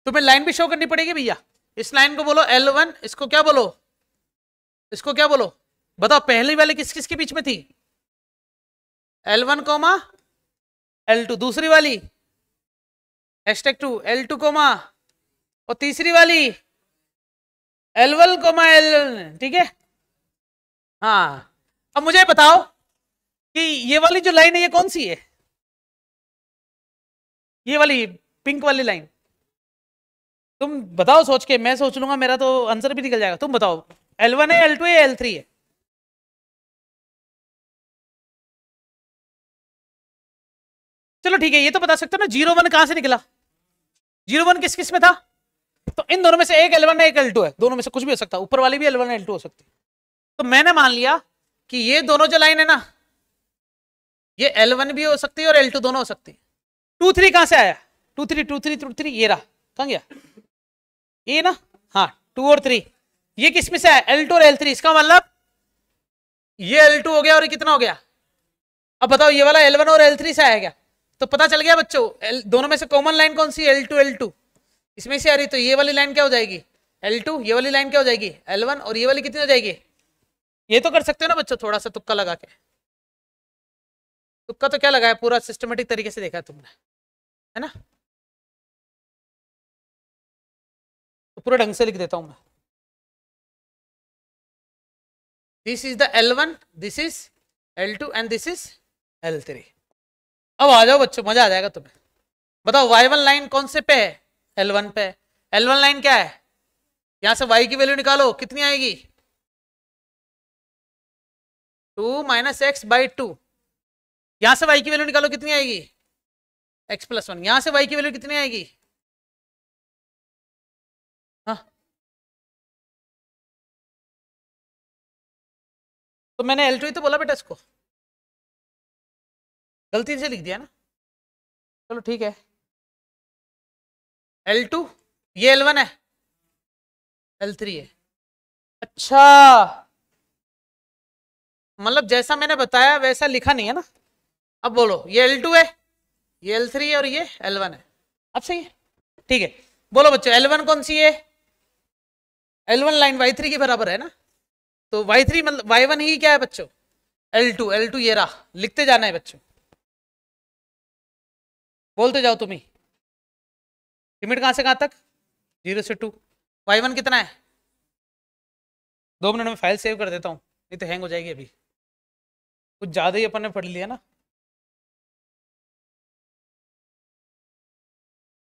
तुम्हें तो लाइन भी शो करनी पड़ेगी भैया इस लाइन को बोलो एल वन इसको क्या बोलो इसको क्या बोलो बताओ पहली वाली किस किस के बीच में थी L one comma L two दूसरी वाली hashtag two L two comma और तीसरी वाली एल वन कोमा एल ठीक है हाँ अब मुझे बताओ कि ये वाली जो लाइन है ये कौन सी है ये वाली पिंक वाली लाइन तुम बताओ सोच के मैं सोच लूंगा मेरा तो आंसर भी निकल जाएगा तुम बताओ एल वन है एल टू है एल थ्री है चलो ठीक है ये तो बता सकते हो ना जीरो वन कहां से निकला जीरो वन किस किस में था तो इन दोनों में से एक एल वन है एक एल टू है दोनों में से कुछ भी हो सकता है ऊपर वाली भी एल वन एल टू हो सकती है तो मैंने मान लिया कि ये दोनों जो लाइन है ना ये एल वन भी हो सकती है और एल टू दोनों हो सकती है टू थ्री कहां से आया two three two three two three ये रहा कहाँ गया ये e ना हाँ टू और थ्री ये किस में से है एल टू और एल थ्री इसका मतलब ये एल टू हो गया और ये कितना हो गया अब बताओ ये वाला एल वन और एल थ्री से आया क्या तो पता चल गया बच्चों एल दोनों में से कॉमन लाइन कौन सी एल टू एल टू इसमें से आ रही तो ये वाली लाइन क्या हो जाएगी एल टू ये वाली लाइन क्या हो जाएगी एल वन और ये वाली कितनी हो जाएगी ये तो कर सकते हो ना बच्चों थोड़ा सा तुक्का लगा के तुक्का तो क्या लगाया पूरा सिस्टमेटिक तरीके से देखा तुमने है ना पूरे ढंग से लिख देता हूं मैं this is the L one this is L two and this is L three अब आ जाओ बच्चों मजा आ जाएगा तुम्हें बताओ वाई वन लाइन कौन से पे है एल वन पे एल वन लाइन क्या है यहां से वाई की वैल्यू निकालो कितनी आएगी two minus x by two यहां से वाई की वैल्यू निकालो कितनी आएगी एक्स प्लस वन यहां से वाई की वैल्यू कितनी आएगी हाँ। तो मैंने एल टू ही तो बोला बेटा इसको गलती से लिख दिया ना चलो ठीक है एल टू ये एल वन है एल थ्री है अच्छा मतलब जैसा मैंने बताया वैसा लिखा नहीं है ना अब बोलो ये एल टू है ये एल थ्री है और ये एल वन है अब सही है ठीक है बोलो बच्चों एल वन कौन सी है L one line y three के बराबर है ना तो वाई थ्री मतलब वाई वन ही क्या है बच्चों एल टू एल टू ये रहा लिखते जाना है बच्चों बोलते जाओ तुम्हें लिमिट कहां से कहां तक जीरो से टू वाई वन कितना है दो मिनट में फाइल सेव कर देता हूँ नहीं तो हैंग हो जाएगी अभी कुछ ज़्यादा ही अपन ने पढ़ लिया ना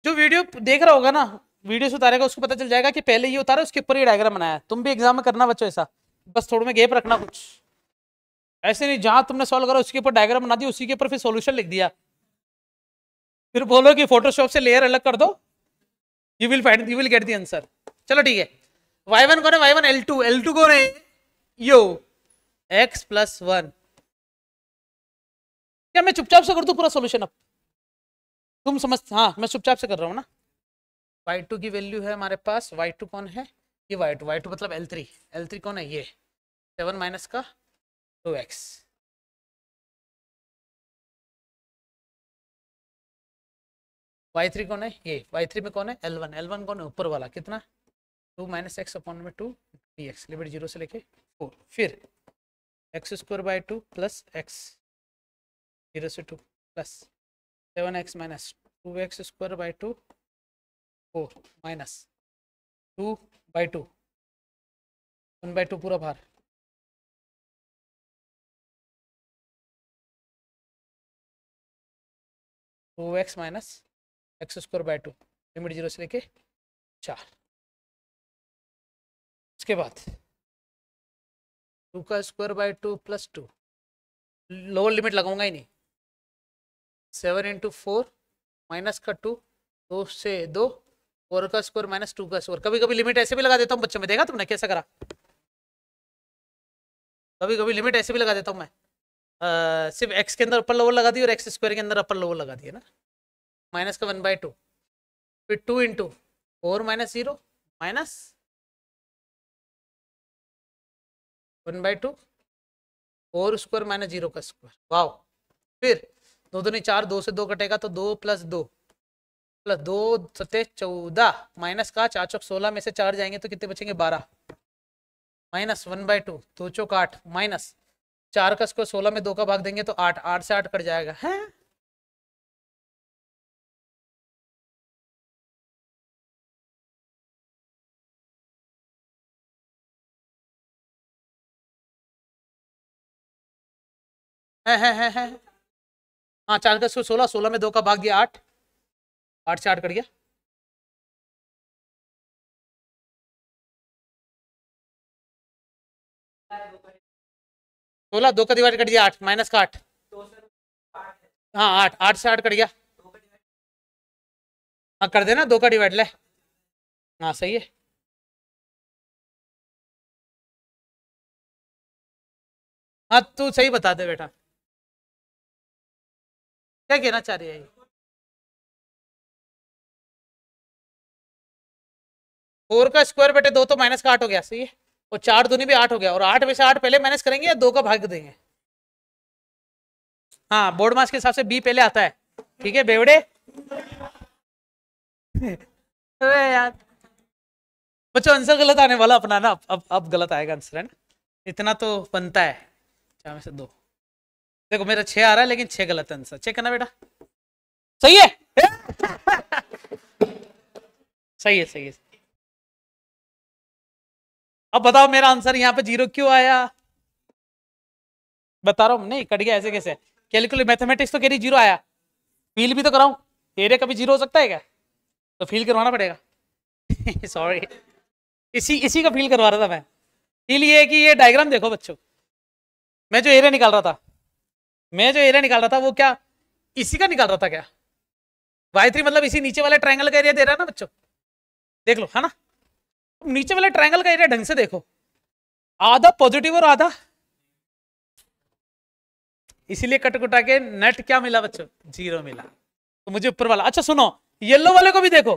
जो वीडियो देख रहा होगा ना वीडियोस उतारेगा उसको पता चल जाएगा कि पहले ये उतारा उसके ऊपर ये डायग्राम बनाया तुम भी एग्जाम में करना बच्चों ऐसा बस थोड़ा में गैप रखना कुछ ऐसे नहीं जहां तुमने सॉल्व करा उसके ऊपर डायग्राम बना दिया उसी के ऊपर फिर सोल्यूशन लिख दिया फिर बोलो कि फोटोशॉप से लेयर अलग कर दो you will find you will get the answer चलो ठीक है वाई वन कौन है y one L two L two कौन है यो एक्स प्लस वन क्या मैं चुपचाप से कर दू पूरा सोल्यूशन अब तुम समझ हाँ मैं चुपचाप से कर रहा हूँ ना वाई टू की वैल्यू है हमारे पास वाई टू कौन है ये वाई टू वाई टू मतलब एल थ्री एल थ्री कौन है ये सेवन माइनस का टू एक्स वाई थ्री कौन है ये वाई थ्री में कौन है एल वन एल वन कौन है ऊपर वाला कितना टू माइनस एक्स अपॉन में two d x limit zero से लेके फोर फिर x square by two plus x zero से two plus seven x minus two x square by two four minus two by two one by two पूरा भार two x minus x square by two limit zero से लेके चार उसके बाद two का square by two plus two lower limit लगाऊंगा ही नहीं सेवन इंटू फोर माइनस का टू दो से दो फोर का स्क्वायर माइनस टू का स्क्वायर कभी कभी लिमिट ऐसे भी लगा देता हूँ बच्चों में देखा तुमने कैसा करा कभी कभी लिमिट ऐसे भी लगा देता हूँ मैं आ, सिर्फ एक्स के अंदर अपर लोअर लगा दी और एक्स स्क्वायर के अंदर अपर लोअर लगा दिया ना माइनस का वन बाय टू फिर two into four minus zero minus one by two four square minus zero का स्क्वायर वाओ फिर दो दो नहीं चार दो से दो कटेगा तो दो प्लस दो प्लस दो सत्य चौदह माइनस का चार चौक सोलह में से चार जाएंगे तो कितने बचेंगे बारह माइनस वन बाई टू दो चौक आठ माइनस चार का स्क्वायर सोलह में दो का भाग देंगे तो आठ आठ से आठ कट जाएगा है हाँ चार का स्क्वायर सोलह सोलह में दो का भाग दिया आठ आठ से आठ कट गया सोलह दो का डिवाइड कट गया आठ माइनस का आठ हाँ आठ आठ से आठ कट गया हाँ कर देना दो का डिवाइड ले हाँ सही है हाँ तू सही बता दे बेटा क्या कहना चाह रही है फोर का स्क्वायर बेटे दो तो माइनस का आठ हो गया सही है और चार दूनी भी आठ हो गया और आठ में से आठ पहले माइनस करेंगे या दो का भाग देंगे हाँ बोर्ड मास के हिसाब से बी पहले आता है ठीक है बेवड़े [laughs] अरे यार बच्चों आंसर गलत आने वाला अपना ना अब अब गलत आएगा आंसर है ना इतना तो बनता है चार में से दो देखो मेरा छह आ रहा है लेकिन छह गलत आंसर चेक करना बेटा सही है [laughs] सही है सही है अब बताओ मेरा आंसर यहाँ पे जीरो क्यों आया बता रहा हूँ नहीं कट गया ऐसे कैसे कैलकुलेट मैथमेटिक्स तो कह रही जीरो आया फील भी तो कराऊ एरिया कभी जीरो हो सकता है क्या तो फील करवाना पड़ेगा सॉरी [laughs] इसी इसी का फील करवा रहा था मैं फील ये कि ये डायग्राम देखो बच्चों मैं जो एरिया निकाल रहा था मैं जो एरिया निकाल रहा था वो क्या इसी का निकाल रहा था क्या वाई थ्री मतलब इसी नीचे वाले ट्राइंगल का एरिया दे रहा है ना बच्चों देख लो है ना नीचे वाले ट्रायंगल का एरिया ढंग से देखो आधा पॉजिटिव और आधा इसीलिए कटकुटा के नेट क्या मिला बच्चों जीरो मिला तो मुझे ऊपर वाला अच्छा सुनो येलो वाले को भी देखो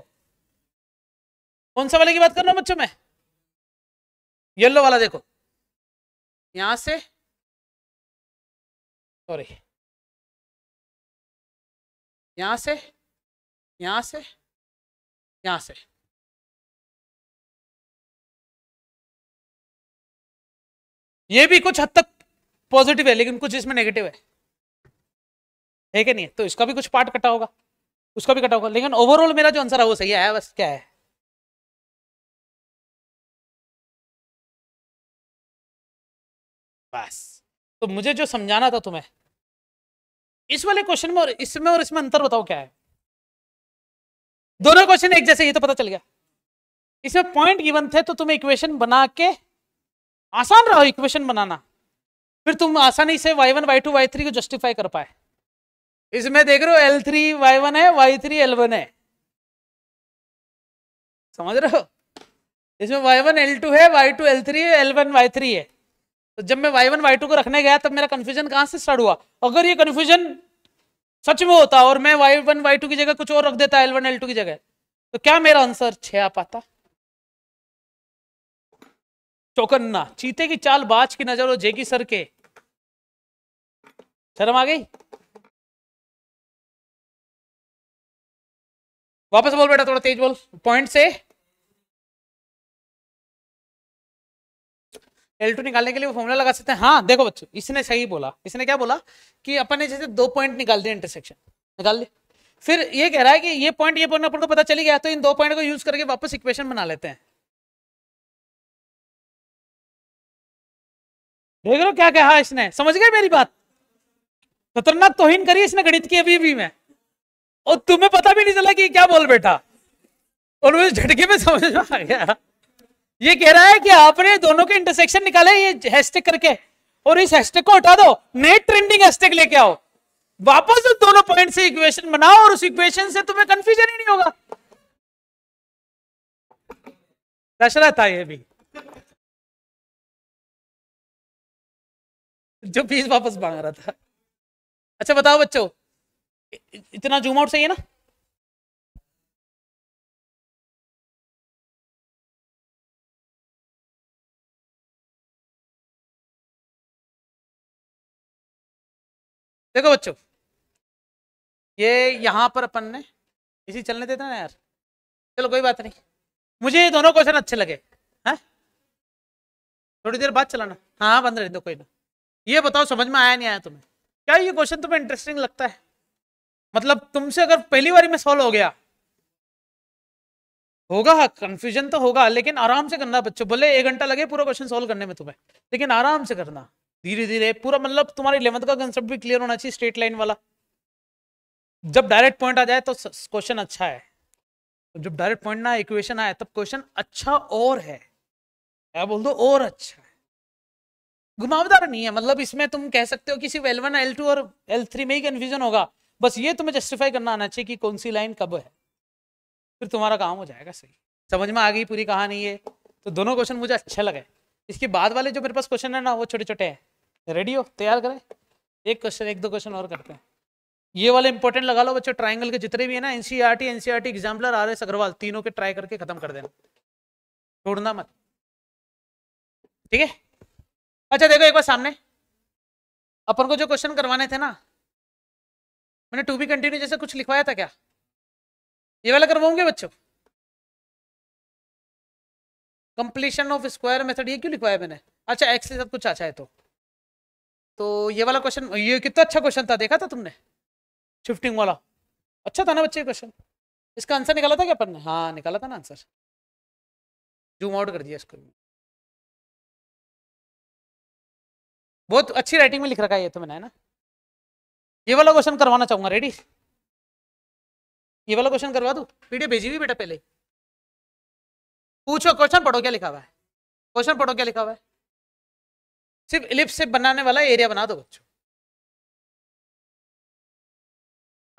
कौन सा वाले की बात कर रहा हूं बच्चों मैं येलो वाला देखो यहां से सॉरी यहां से यहां से यहां से ये भी कुछ हद तक पॉजिटिव है लेकिन कुछ इसमें नेगेटिव है है कि नहीं तो इसका भी कुछ पार्ट कटा होगा उसका भी कटा होगा लेकिन ओवरऑल मेरा जो आंसर है वो सही आया बस क्या है बस तो मुझे जो समझाना था तुम्हें इस वाले क्वेश्चन में और इसमें और इसमें अंतर बताओ क्या है दोनों क्वेश्चन एक जैसे ये तो पता चल गया इसमें पॉइंट गिवन थे तो तुम्हें इक्वेशन बना के आसान रहा इक्वेशन बनाना फिर तुम आसानी से y1, y2, y3 को जस्टिफाई कर पाए इसमें देख रहे हो l3 y1 है y3 l1 है समझ रहे हो इसमें y1 l2 है y2 l3 है l1 y3 है तो जब मैं y1 y2 को रखने गया तब मेरा कन्फ्यूजन कहां से स्टार्ट हुआ अगर ये कन्फ्यूजन सच में होता और मैं y1 y2 की जगह कुछ और रख देता l1 l2 की जगह तो क्या मेरा आंसर छः आ पाता चौकन्ना चीते की चाल बाज की नजर हो जेगी सर के शर्म आ गई वापस बोल बेटा थोड़ा तेज बोल पॉइंट से एल टू निकालने के लिए वो फॉर्मूला लगा सकते हैं हाँ देखो बच्चों इसने सही बोला इसने क्या बोला कि अपन ने जैसे दो पॉइंट निकाल दिए इंटरसेक्शन निकाल दिए फिर ये कह रहा है कि ये पॉइंट ये पॉइंट अपन को पता चली गया तो इन दो पॉइंट को यूज करके वापस इक्वेशन बना लेते हैं देख लो क्या कहा इसने समझ गए मेरी बात खतरनाक तोहिन करी इसने गणित की अभी भी मैं और तुम्हें पता भी नहीं चला कि क्या बोल बेटा और मुझे झटके में समझ में आ गया ये कह रहा है कि आपने दोनों के इंटरसेक्शन निकाले ये हैशटैग करके और इस हैशटैग को हटा दो नए ट्रेंडिंग हैशटैग लेके आओ वापस दोनों पॉइंट से इक्वेशन बनाओ और उस इक्वेशन से तुम्हें कंफ्यूजन ही नहीं होगा दशरथ था ये भी जो फीस वापस मांग रहा था अच्छा बताओ बच्चों इतना जूम आउट सही है ना देखो बच्चों ये यहां पर अपन ने इसी चलने देते ना यार चलो कोई बात नहीं मुझे ये दोनों क्वेश्चन अच्छे लगे हैं थोड़ी देर बाद चलाना हाँ बंद रह दो कोई ना ये बताओ समझ में आया नहीं आया तुम्हें क्या ये क्वेश्चन तुम्हें इंटरेस्टिंग लगता है मतलब तुमसे अगर पहली बारी में सॉल्व हो गया होगा कंफ्यूजन तो होगा लेकिन आराम से करना बच्चों बोले एक घंटा लगे पूरा क्वेश्चन सोल्व करने में तुम्हें लेकिन आराम से करना धीरे धीरे पूरा मतलब तुम्हारे इलेवंथ का कंसेप्ट भी क्लियर होना चाहिए स्ट्रेट लाइन वाला जब डायरेक्ट पॉइंट आ जाए तो क्वेश्चन अच्छा है जब डायरेक्ट पॉइंट ना इक्वेशन आए तब क्वेश्चन अच्छा और है क्या बोल दो और अच्छा घुमावदार नहीं है मतलब इसमें तुम कह सकते हो कि सिर्फ एल टू और एल थ्री में ही कन्फ्यूजन होगा बस ये तुम्हें जस्टिफाई करना आना चाहिए कि कौन सी लाइन कब है फिर तुम्हारा काम हो जाएगा सही समझ में आ गई पूरी कहानी ये तो दोनों क्वेश्चन मुझे अच्छे लगे इसके बाद वाले जो मेरे पास क्वेश्चन है ना वो छोटे छोटे हैं रेडी हो तैयार करें एक क्वेश्चन एक दो क्वेश्चन और करते हैं ये वाले इंपॉर्टेंट लगा लो बच्चों ट्राइंगल के जितने भी है ना NCERT NCERT exemplar R S Agarwal तीनों के ट्राई करके खत्म कर देना छोड़ना मत ठीक है अच्छा देखो एक बार सामने अपन को जो क्वेश्चन करवाने थे ना मैंने टू बी कंटिन्यू जैसे कुछ लिखवाया था क्या ये वाला करवाऊंगे बच्चों कंप्लीशन ऑफ स्क्वायर मेथड ये क्यों लिखवाया मैंने अच्छा एक्स के साथ कुछ अच्छा है तो तो ये वाला क्वेश्चन ये कितना अच्छा क्वेश्चन था देखा था तुमने शिफ्टिंग वाला अच्छा था ना बच्चे क्वेश्चन इसका आंसर निकाला था क्या अपन ने हाँ निकाला था ना आंसर जूम आउट कर दिया इसको बहुत अच्छी राइटिंग में लिख रखा है ये तो मैंने है ना ये वाला क्वेश्चन करवाना चाहूंगा रेडी ये वाला क्वेश्चन करवा दू पीडीएफ भेजी हुई बेटा पहले पूछो क्वेश्चन पढ़ो क्या लिखा हुआ है क्वेश्चन पढ़ो क्या लिखा हुआ है सिर्फ इलिप्स से बनाने वाला एरिया बना दो बच्चों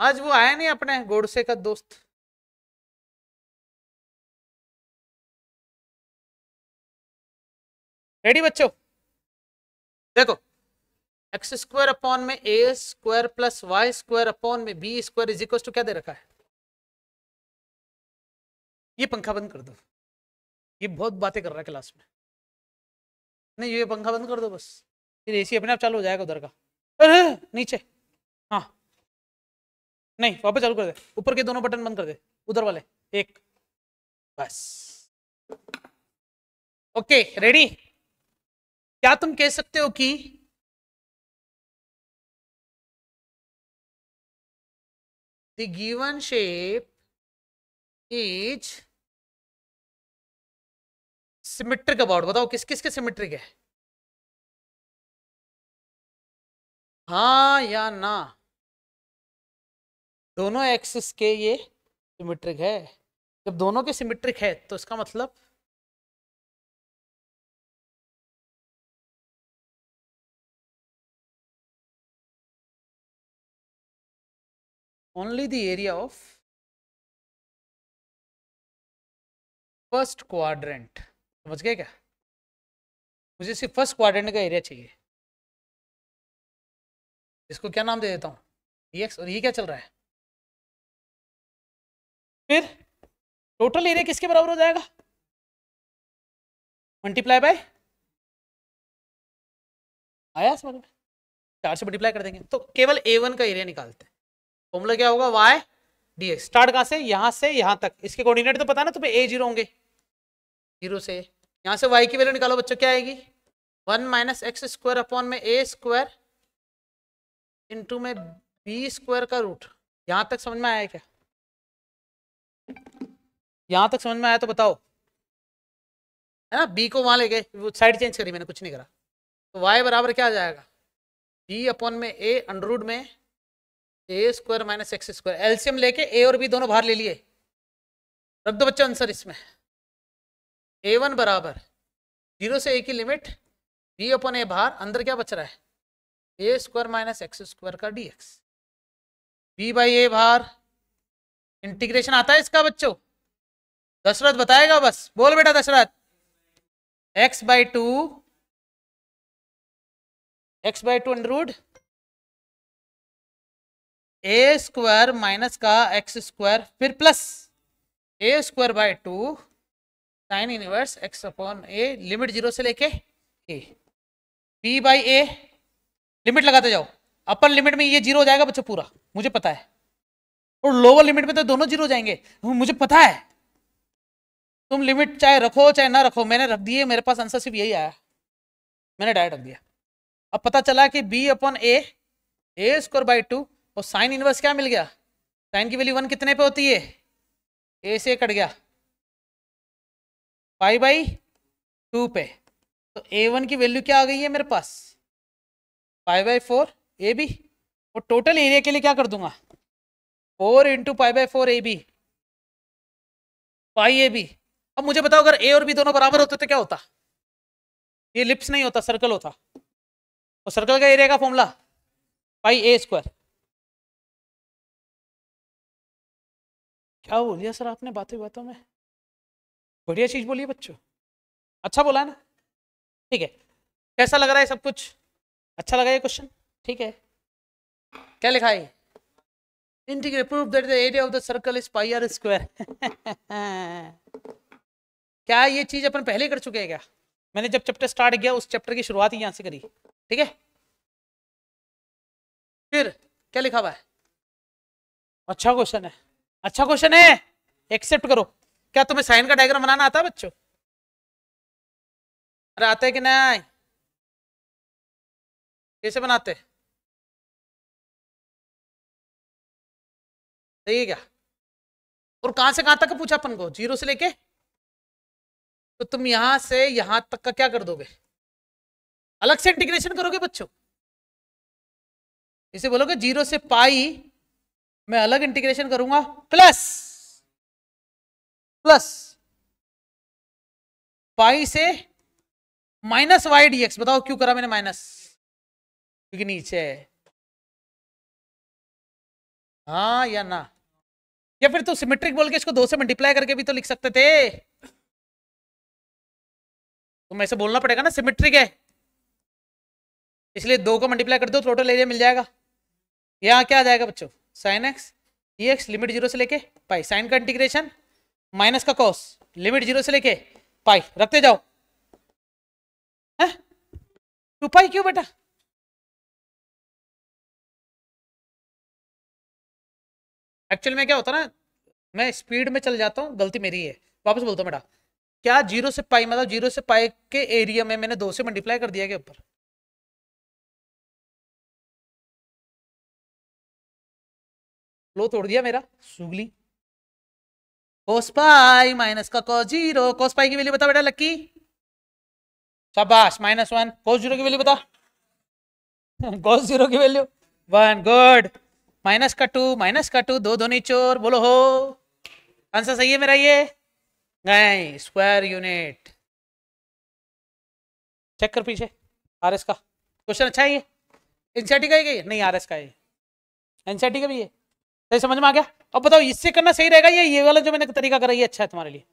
आज वो आया नहीं अपने गोडसे का दोस्त रेडी बच्चों देखो एक्स स्क्वायर अपॉन में a square plus y square upon में b square is equal to क्या दे रखा है ये पंखा बंद कर दो ये बहुत बातें कर रहा है क्लास में नहीं ये पंखा बंद कर दो बस फिर एसी अपने आप चालू हो जाएगा उधर का अरे नीचे हाँ नहीं वापस चालू कर दे ऊपर के दोनों बटन बंद कर दे उधर वाले एक बस ओके रेडी क्या तुम कह सकते हो कि the given shape is symmetric about बताओ किस किस के सिमेट्रिक है हाँ या ना दोनों एक्सिस के ये सिमेट्रिक है जब दोनों के सिमेट्रिक है तो इसका मतलब only the area of first quadrant समझ गए क्या मुझे सिर्फ फर्स्ट क्वाड्रेंट का एरिया चाहिए इसको क्या नाम दे देता हूँ और ये क्या चल रहा है फिर टोटल एरिया किसके बराबर हो जाएगा मल्टीप्लाई बाय आया समझ चार से मल्टीप्लाई कर देंगे तो केवल ए वन का एरिया निकालते हैं फॉर्मूला क्या होगा वाई डी एक्स स्टार्ट कहाँ से यहाँ से यहाँ तक इसके कोऑर्डिनेट तो पता ना तुम्हें ए जीरो होंगे जीरो से यहाँ से वाई की वैल्यू निकालो बच्चों क्या आएगी one minus x square upon में ए स्क्वायर इंटू में बी स्क्वायर का रूट यहाँ तक समझ में आया क्या यहाँ तक समझ में आया तो बताओ है ना बी को वहाँ ले गए साइड चेंज करी मैंने कुछ नहीं करा तो वाई बराबर क्या आ जाएगा बी अपॉन में ए अंडरूड में a square minus x square एल्सियम लेके ए और बी दोनों बाहर ले लिए रख दो बच्चों आंसर इसमें ए वन बराबर जीरो से ए की लिमिट बी अपन ए बाहर अंदर क्या बच रहा है a square minus x square का d x b by a बाहर इंटीग्रेशन आता है इसका बच्चों दशरथ बताएगा बस बोल बेटा Dasharath x by two x by two underroot a square minus का एक्स स्क्वायर फिर plus a square by two sine inverse x upon a limit zero से लेके a p by a limit लगाते जाओ अपर लिमिट में ये zero हो जाएगा बच्चों पूरा मुझे पता है और लोअर लिमिट में तो दोनों जीरो हो जाएंगे मुझे पता है तुम लिमिट चाहे रखो चाहे ना रखो मैंने रख दिए मेरे पास आंसर सिर्फ यही आया मैंने डायरेक्ट रख दिया अब पता चला कि b upon a a square by two और साइन इनवर्स क्या मिल गया साइन की वैल्यू वन कितने पे होती है ए से कट गया फाइव बाई टू पे तो ए वन की वैल्यू क्या आ गई है मेरे पास five by four a b और टोटल एरिया के लिए क्या कर दूंगा four into five by four a b pi a b अब मुझे बताओ अगर ए और बी दोनों बराबर होते तो क्या होता ये लिप्स नहीं होता सर्कल होता और तो सर्कल का एरिया का फॉर्मूला पाई ए स्क्वायर क्या बोल दिया सर आपने बातें बातों में बढ़िया चीज बोली बच्चों अच्छा बोला ना ठीक है कैसा लग रहा है सब कुछ अच्छा लगा ये क्वेश्चन ठीक है क्या लिखा है integrate proof that the area of the circle is pi r square क्या ये चीज अपन पहले कर चुके हैं क्या मैंने जब चैप्टर स्टार्ट किया उस चैप्टर की शुरुआत ही यहां से करी ठीक है फिर क्या लिखा हुआ है अच्छा क्वेश्चन है अच्छा क्वेश्चन है एक्सेप्ट करो क्या तुम्हें साइन का डायग्राम बनाना आता बच्चों अरे आता है कि नहीं कैसे बनाते सही है क्या और कहां से कहां तक पूछा अपन को जीरो से लेके तो तुम यहां से यहां तक का क्या कर दोगे अलग से इंटीग्रेशन करोगे बच्चों इसे बोलोगे जीरो से पाई मैं अलग इंटीग्रेशन करूंगा प्लस प्लस पाई से माइनस वाई डीएक्स बताओ क्यों करा मैंने माइनस क्योंकि नीचे है हाँ या ना या फिर तो सिमेट्रिक बोल के इसको दो से मल्टीप्लाई करके भी तो लिख सकते थे तो मैं ऐसे बोलना पड़ेगा ना सिमेट्रिक है इसलिए दो को मल्टीप्लाई कर दो टोटल एरिया मिल जाएगा यहाँ क्या आ जाएगा बच्चों sine x d x limit zero से लेके पाई साइन का इंटीग्रेशन माइनस का कॉस लिमिट जीरो से लेके पाई रखते जाओ हाँ? टू पाई क्यों बेटा एक्चुअल में क्या होता ना मैं स्पीड में चल जाता हूँ गलती मेरी है वापस बोलता हूँ बेटा क्या जीरो से पाई मतलब जीरो से पाई के एरिया में मैंने दो से मल्टीप्लाई कर दिया के ऊपर फ्लो तोड़ दिया मेरा सुगली कोस्पाई माइनस का कोस जीरो कोस्पाई की वैल्यू बता बेटा लक्की शाबाश माइनस वन कोस जीरो की वैल्यू बता कोस [laughs] जीरो की वैल्यू वन गुड माइनस का टू माइनस का टू दो धोनी चोर बोलो हो आंसर सही है मेरा ये नहीं स्क्वायर यूनिट चेक कर पीछे आर एस का क्वेश्चन अच्छा है ये एनसीआरटी का ही नहीं आर एस का है एनसीआरटी e का भी है सही समझ में आ गया अब बताओ इससे करना सही रहेगा या ये वाला जो मैंने तरीका करा ये अच्छा है तुम्हारे लिए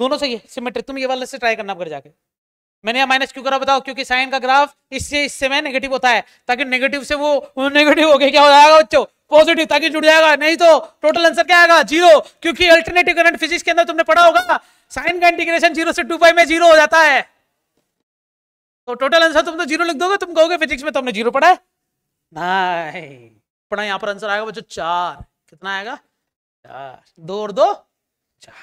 दोनों सही है सिमेट्रिक तुम ये वाले से ट्राई करना घर जाके मैंने यहाँ माइनस क्यों करा बताओ क्योंकि साइन का ग्राफ इससे इससे में नेगेटिव होता है ताकि नेगेटिव से वो नेगेटिव हो गया क्या हो जाएगा बच्चों पॉजिटिव ताकि जुड़ जाएगा नहीं तो टोटल आंसर क्या आएगा जीरो क्योंकि अल्टरनेटिव करंट फिजिक्स के अंदर तुमने पढ़ा होगा साइन का इंटीग्रेशन जीरो से टू पाई में जीरो हो जाता है तो टोटल आंसर तुम तो जीरो लिख दोगे तुम कहोगे फिजिक्स में तुमने जीरो पढ़ा है नहीं पढ़ा यहाँ पर आंसर आएगा बच्चों चार कितना आएगा चार दो और दो चार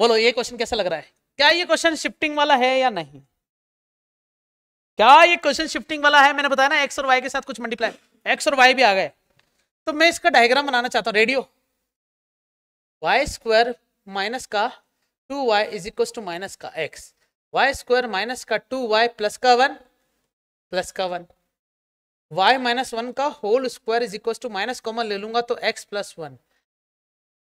बोलो ये क्वेश्चन कैसा लग रहा है क्या ये क्वेश्चन शिफ्टिंग वाला है या नहीं क्या ये क्वेश्चन शिफ्टिंग वाला है मैंने बताया ना एक्स और वाई के साथ कुछ मल्टीप्लाई एक्स और वाई भी आ गए तो मैं इसका डायग्राम बनाना चाहता हूँ रेडियो वाई स्क्वायर माइनस का two y is equal to minus का एक्स वाई स्क्वायर माइनस का टू वाई प्लस का वन प्लस का वन वाई माइनस वन का whole square is equal to minus common ले लूंगा तो एक्स प्लस वन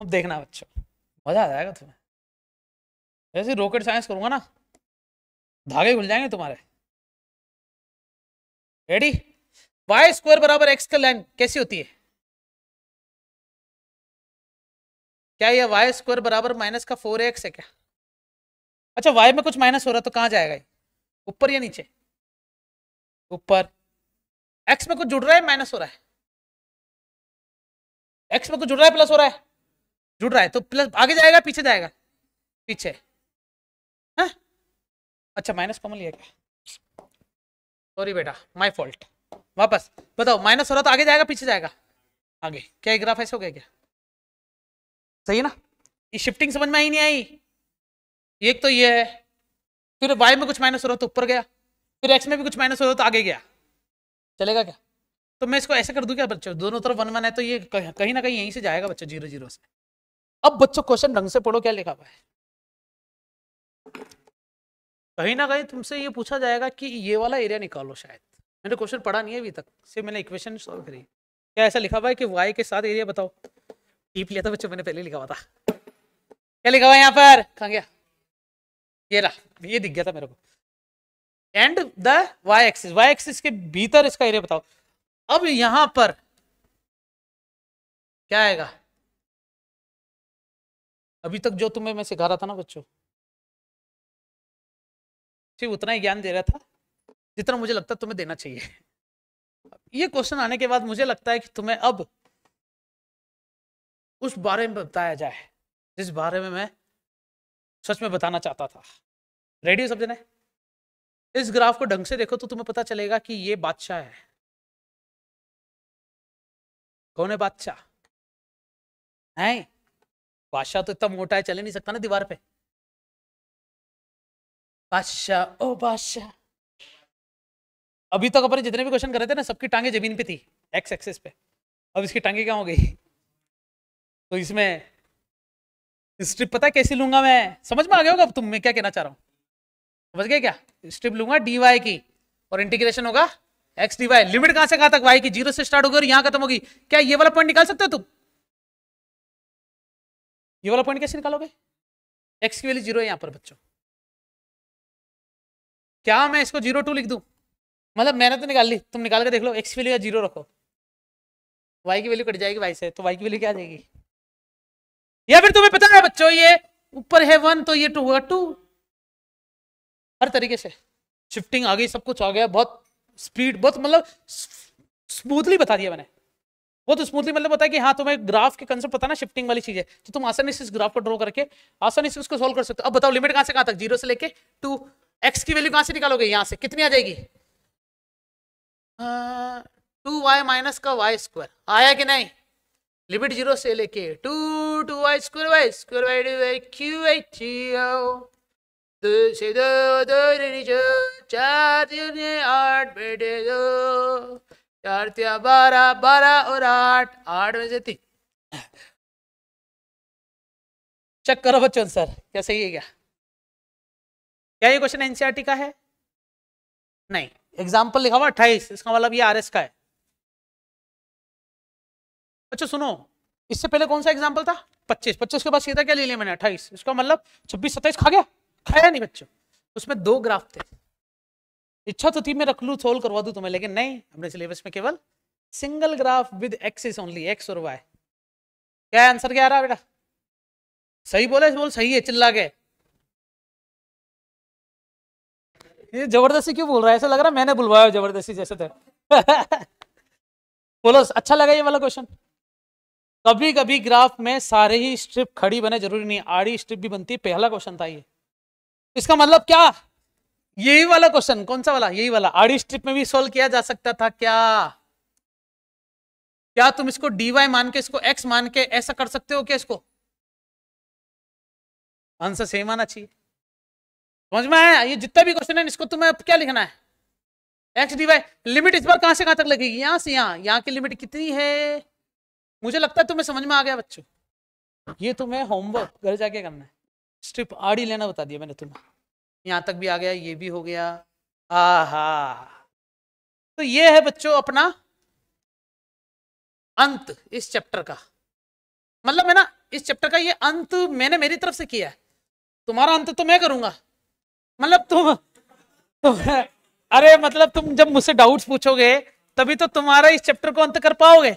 अब देखना बच्चों मजा आ जाएगा तुम्हें ऐसे रॉकेट साइंस करूंगा ना धागे खुल जाएंगे तुम्हारे रेडी वाई स्क्वायर बराबर एक्स का लाइन कैसी होती है क्या यह वाई स्क्वायर बराबर माइनस का फोर एक्स है क्या अच्छा वाई में कुछ माइनस हो रहा तो कहाँ जाएगा ऊपर या नीचे ऊपर एक्स में कुछ जुड़ रहा है माइनस हो रहा है एक्स में कुछ जुड़ रहा है प्लस हो रहा है जुड़ रहा है तो प्लस आगे जाएगा पीछे जाएगा पीछे हा? अच्छा माइनस कॉमन लिया क्या सॉरी बेटा माय फॉल्ट वापस बताओ माइनस हो रहा तो आगे जाएगा पीछे जाएगा आगे क्या ग्राफ ऐसे हो गया क्या सही है ना ये शिफ्टिंग समझ में आई नहीं आई एक तो ये है फिर वाई में कुछ माइनस हो रहा तो ऊपर गया फिर एक्स में भी कुछ माइनस हो रहा तो आगे गया चलेगा क्या तो मैं इसको ऐसे कर दूं क्या बच्चों दोनों तरफ वन वन है तो ये कहीं ना कहीं यहीं से जाएगा बच्चा जीरो जीरो से अब बच्चों क्वेश्चन ढंग से पढ़ो क्या लिखा हुआ है कहीं ना कहीं तुमसे ये पूछा जाएगा कि ये वाला एरिया निकालो शायद मैंने क्वेश्चन पढ़ा नहीं है अभी तक से मैंने इक्वेशन सॉल्व करी क्या ऐसा लिखा हुआ है कि वाई के साथ एरिया बताओ टीप लिया था बच्चों मैंने पहले लिखा हुआ था क्या लिखा हुआ है यहाँ पर कहा गया ये रहा ये दिख गया था मेरे को and the y axis y axis के भीतर इसका एरिया बताओ अब यहां पर क्या आएगा अभी तक जो तुम्हें मैं सिखा रहा था ना बच्चों सिर्फ उतना ही ज्ञान दे रहा था जितना मुझे लगता तुम्हें देना चाहिए ये क्वेश्चन आने के बाद मुझे लगता है कि तुम्हें अब उस बारे में बताया जाए जिस बारे में मैं सच में बताना चाहता था रेडियो सब जने इस ग्राफ को ढंग से देखो तो तुम्हें पता चलेगा कि ये बादशाह है कौन है बादशाह है बादशाह तो इतना मोटा है चले नहीं सकता ना दीवार पे बादशाह ओ बादशाह अभी तक तो अपने जितने भी क्वेश्चन कर रहे थे ना सबकी टांगे जमीन पे थी एक्स एक्सेस पे अब इसकी टांगे क्या हो गई तो इसमें स्ट्रिप पता है कैसी लूंगा मैं समझ में आ गया होगा अब तुम मैं क्या कहना चाह रहा हूं समझ गए क्या स्ट्रिप लूंगा डी वाई की और इंटीग्रेशन होगा एक्स डी वाई लिमिट कहां से कहां तक वाई की जीरो से स्टार्ट होगी और यहां खत्म होगी क्या ये वाला पॉइंट निकाल सकते हो तुम ये वाला पॉइंट कैसे निकालोगे एक्स की वैल्यू जीरो है यहां पर बच्चों क्या मैं इसको जीरो टू लिख दू मतलब मैंने तो निकाल ली तुम निकाल के देख लो एक्स वैल्यू या जीरो रखो वाई की वैल्यू कट जाएगी वाई से तो वाई की वैल्यू क्या आ जाएगी या फिर तुम्हें पता है बच्चों ये ऊपर है वन तो ये टू होगा टू हर तरीके से शिफ्टिंग आ गई सब कुछ आ गया बहुत स्पीड बहुत मतलब स्मूथली बता दिया मैंने बहुत तो स्मूथली मतलब बताया कि हाँ तुम्हें तो ग्राफ के कंसेप्ट पता ना शिफ्टिंग वाली चीज है तो तुम आसानी से इस ग्राफ को ड्रॉ करके आसानी से उसको सोल्व कर सकते हो अब बताओ लिमिट कहां से कहां तक जीरो से लेके टू एक्स की वैल्यू कहां से निकालोगे यहां से कितनी आ जाएगी टू वाई माइनस का वाई स्क्वायर आया कि नहीं लिमिट जीरो से लेके two two y square y square y q y चार बारह बारह और आठ आठ चेक करो बच्चों सर क्या सही है क्या क्या ये क्वेश्चन एनसीआरटी का है नहीं एग्जाम्पल लिखा हुआ अट्ठाईस इसका मतलब ये आरएस का है अच्छा सुनो इससे पहले कौन सा एग्जाम्पल था पच्चीस पच्चीस के बाद सीधा क्या ले लिया मैंने अट्ठाईस इसका मतलब छब्बीस सत्ताईस खा गया है नहीं बच्चों उसमें दो ग्राफ थे इच्छा तो थी मैं रख लू सोल्व करवा दू तुम्हें लेकिन नहीं हमने सिलेबस में केवल single graph with axis only x और वाई क्या आंसर क्या आ रहा है बेटा सही बोले बोल सही है चिल्ला के ये जबरदस्ती क्यों बोल रहा है ऐसा लग रहा मैंने बुलवाया जबरदस्ती जैसे थे [laughs] बोलो अच्छा लगा ये वाला क्वेश्चन कभी कभी ग्राफ में सारे ही स्ट्रिप खड़ी बने जरूरी नहीं आड़ी स्ट्रिप भी बनती है पहला क्वेश्चन था ये इसका मतलब क्या यही वाला क्वेश्चन कौन सा वाला यही वाला आड़ी स्ट्रिप में भी सोल्व किया जा सकता था क्या क्या तुम इसको डीवाई मान के इसको एक्स मान के ऐसा कर सकते हो क्या इसको आंसर सेम आना चाहिए समझ में आया ये जितना भी क्वेश्चन है इसको तुम्हें क्या लिखना है एक्स डीवाई लिमिट इस बार कहां से कहां तक लगेगी यहां से यहां यहां की लिमिट कितनी है मुझे लगता है तुम्हें समझ में आ गया बच्चों ये तुम्हें होमवर्क घर जाके करना है स्ट्रिप आड़ ही लेना बता दिया मैंने तुम्हें यहाँ तक भी आ गया ये भी हो गया आ तो ये है बच्चों अपना अंत इस चैप्टर का मतलब है ना इस चैप्टर का ये अंत मैंने मेरी तरफ से किया है तुम्हारा अंत तो मैं करूंगा मतलब तुम तुम अरे मतलब तुम जब मुझसे डाउट्स पूछोगे तभी तो तुम्हारा इस चैप्टर को अंत कर पाओगे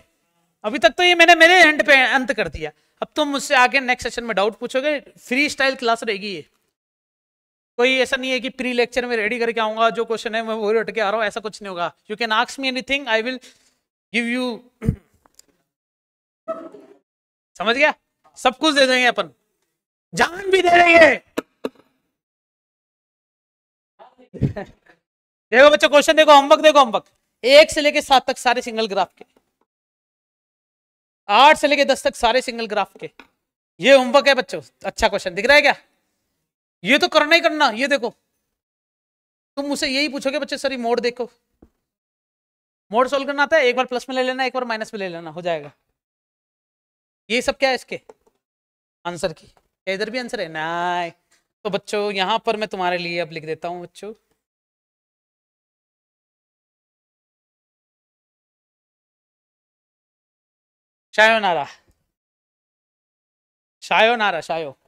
अभी तक तो ये मैंने मेरे एंड पे अंत कर दिया अब तुम मुझसे आगे नेक्स्ट सेशन में डाउट पूछोगे फ्री स्टाइल क्लास रहेगी ये कोई ऐसा नहीं है कि प्री लेक्चर में रेडी करके आऊंगा जो क्वेश्चन है मैं वो रट के आ रहा हूँ ऐसा कुछ नहीं होगा you can ask me anything I will give you समझ गया सब कुछ दे देंगे अपन जान भी दे देंगे [laughs] देखो बच्चों क्वेश्चन देखो होमवर्क देखो होमवर्क एक से लेके सात तक सारे सिंगल ग्राफ के आठ से लेके दस तक सारे सिंगल ग्राफ के ये होमवर्क है बच्चों अच्छा क्वेश्चन दिख रहा है क्या ये तो करना ही करना ये देखो तुम मुझसे यही पूछोगे बच्चे सर मोड देखो मोड सोल्व करना आता है एक बार प्लस में ले लेना एक बार माइनस में ले लेना हो जाएगा ये सब क्या है इसके आंसर की इधर भी आंसर है ना तो बच्चों यहां पर मैं तुम्हारे लिए अब लिख देता हूँ बच्चों शायो नारा शायो नारा शायो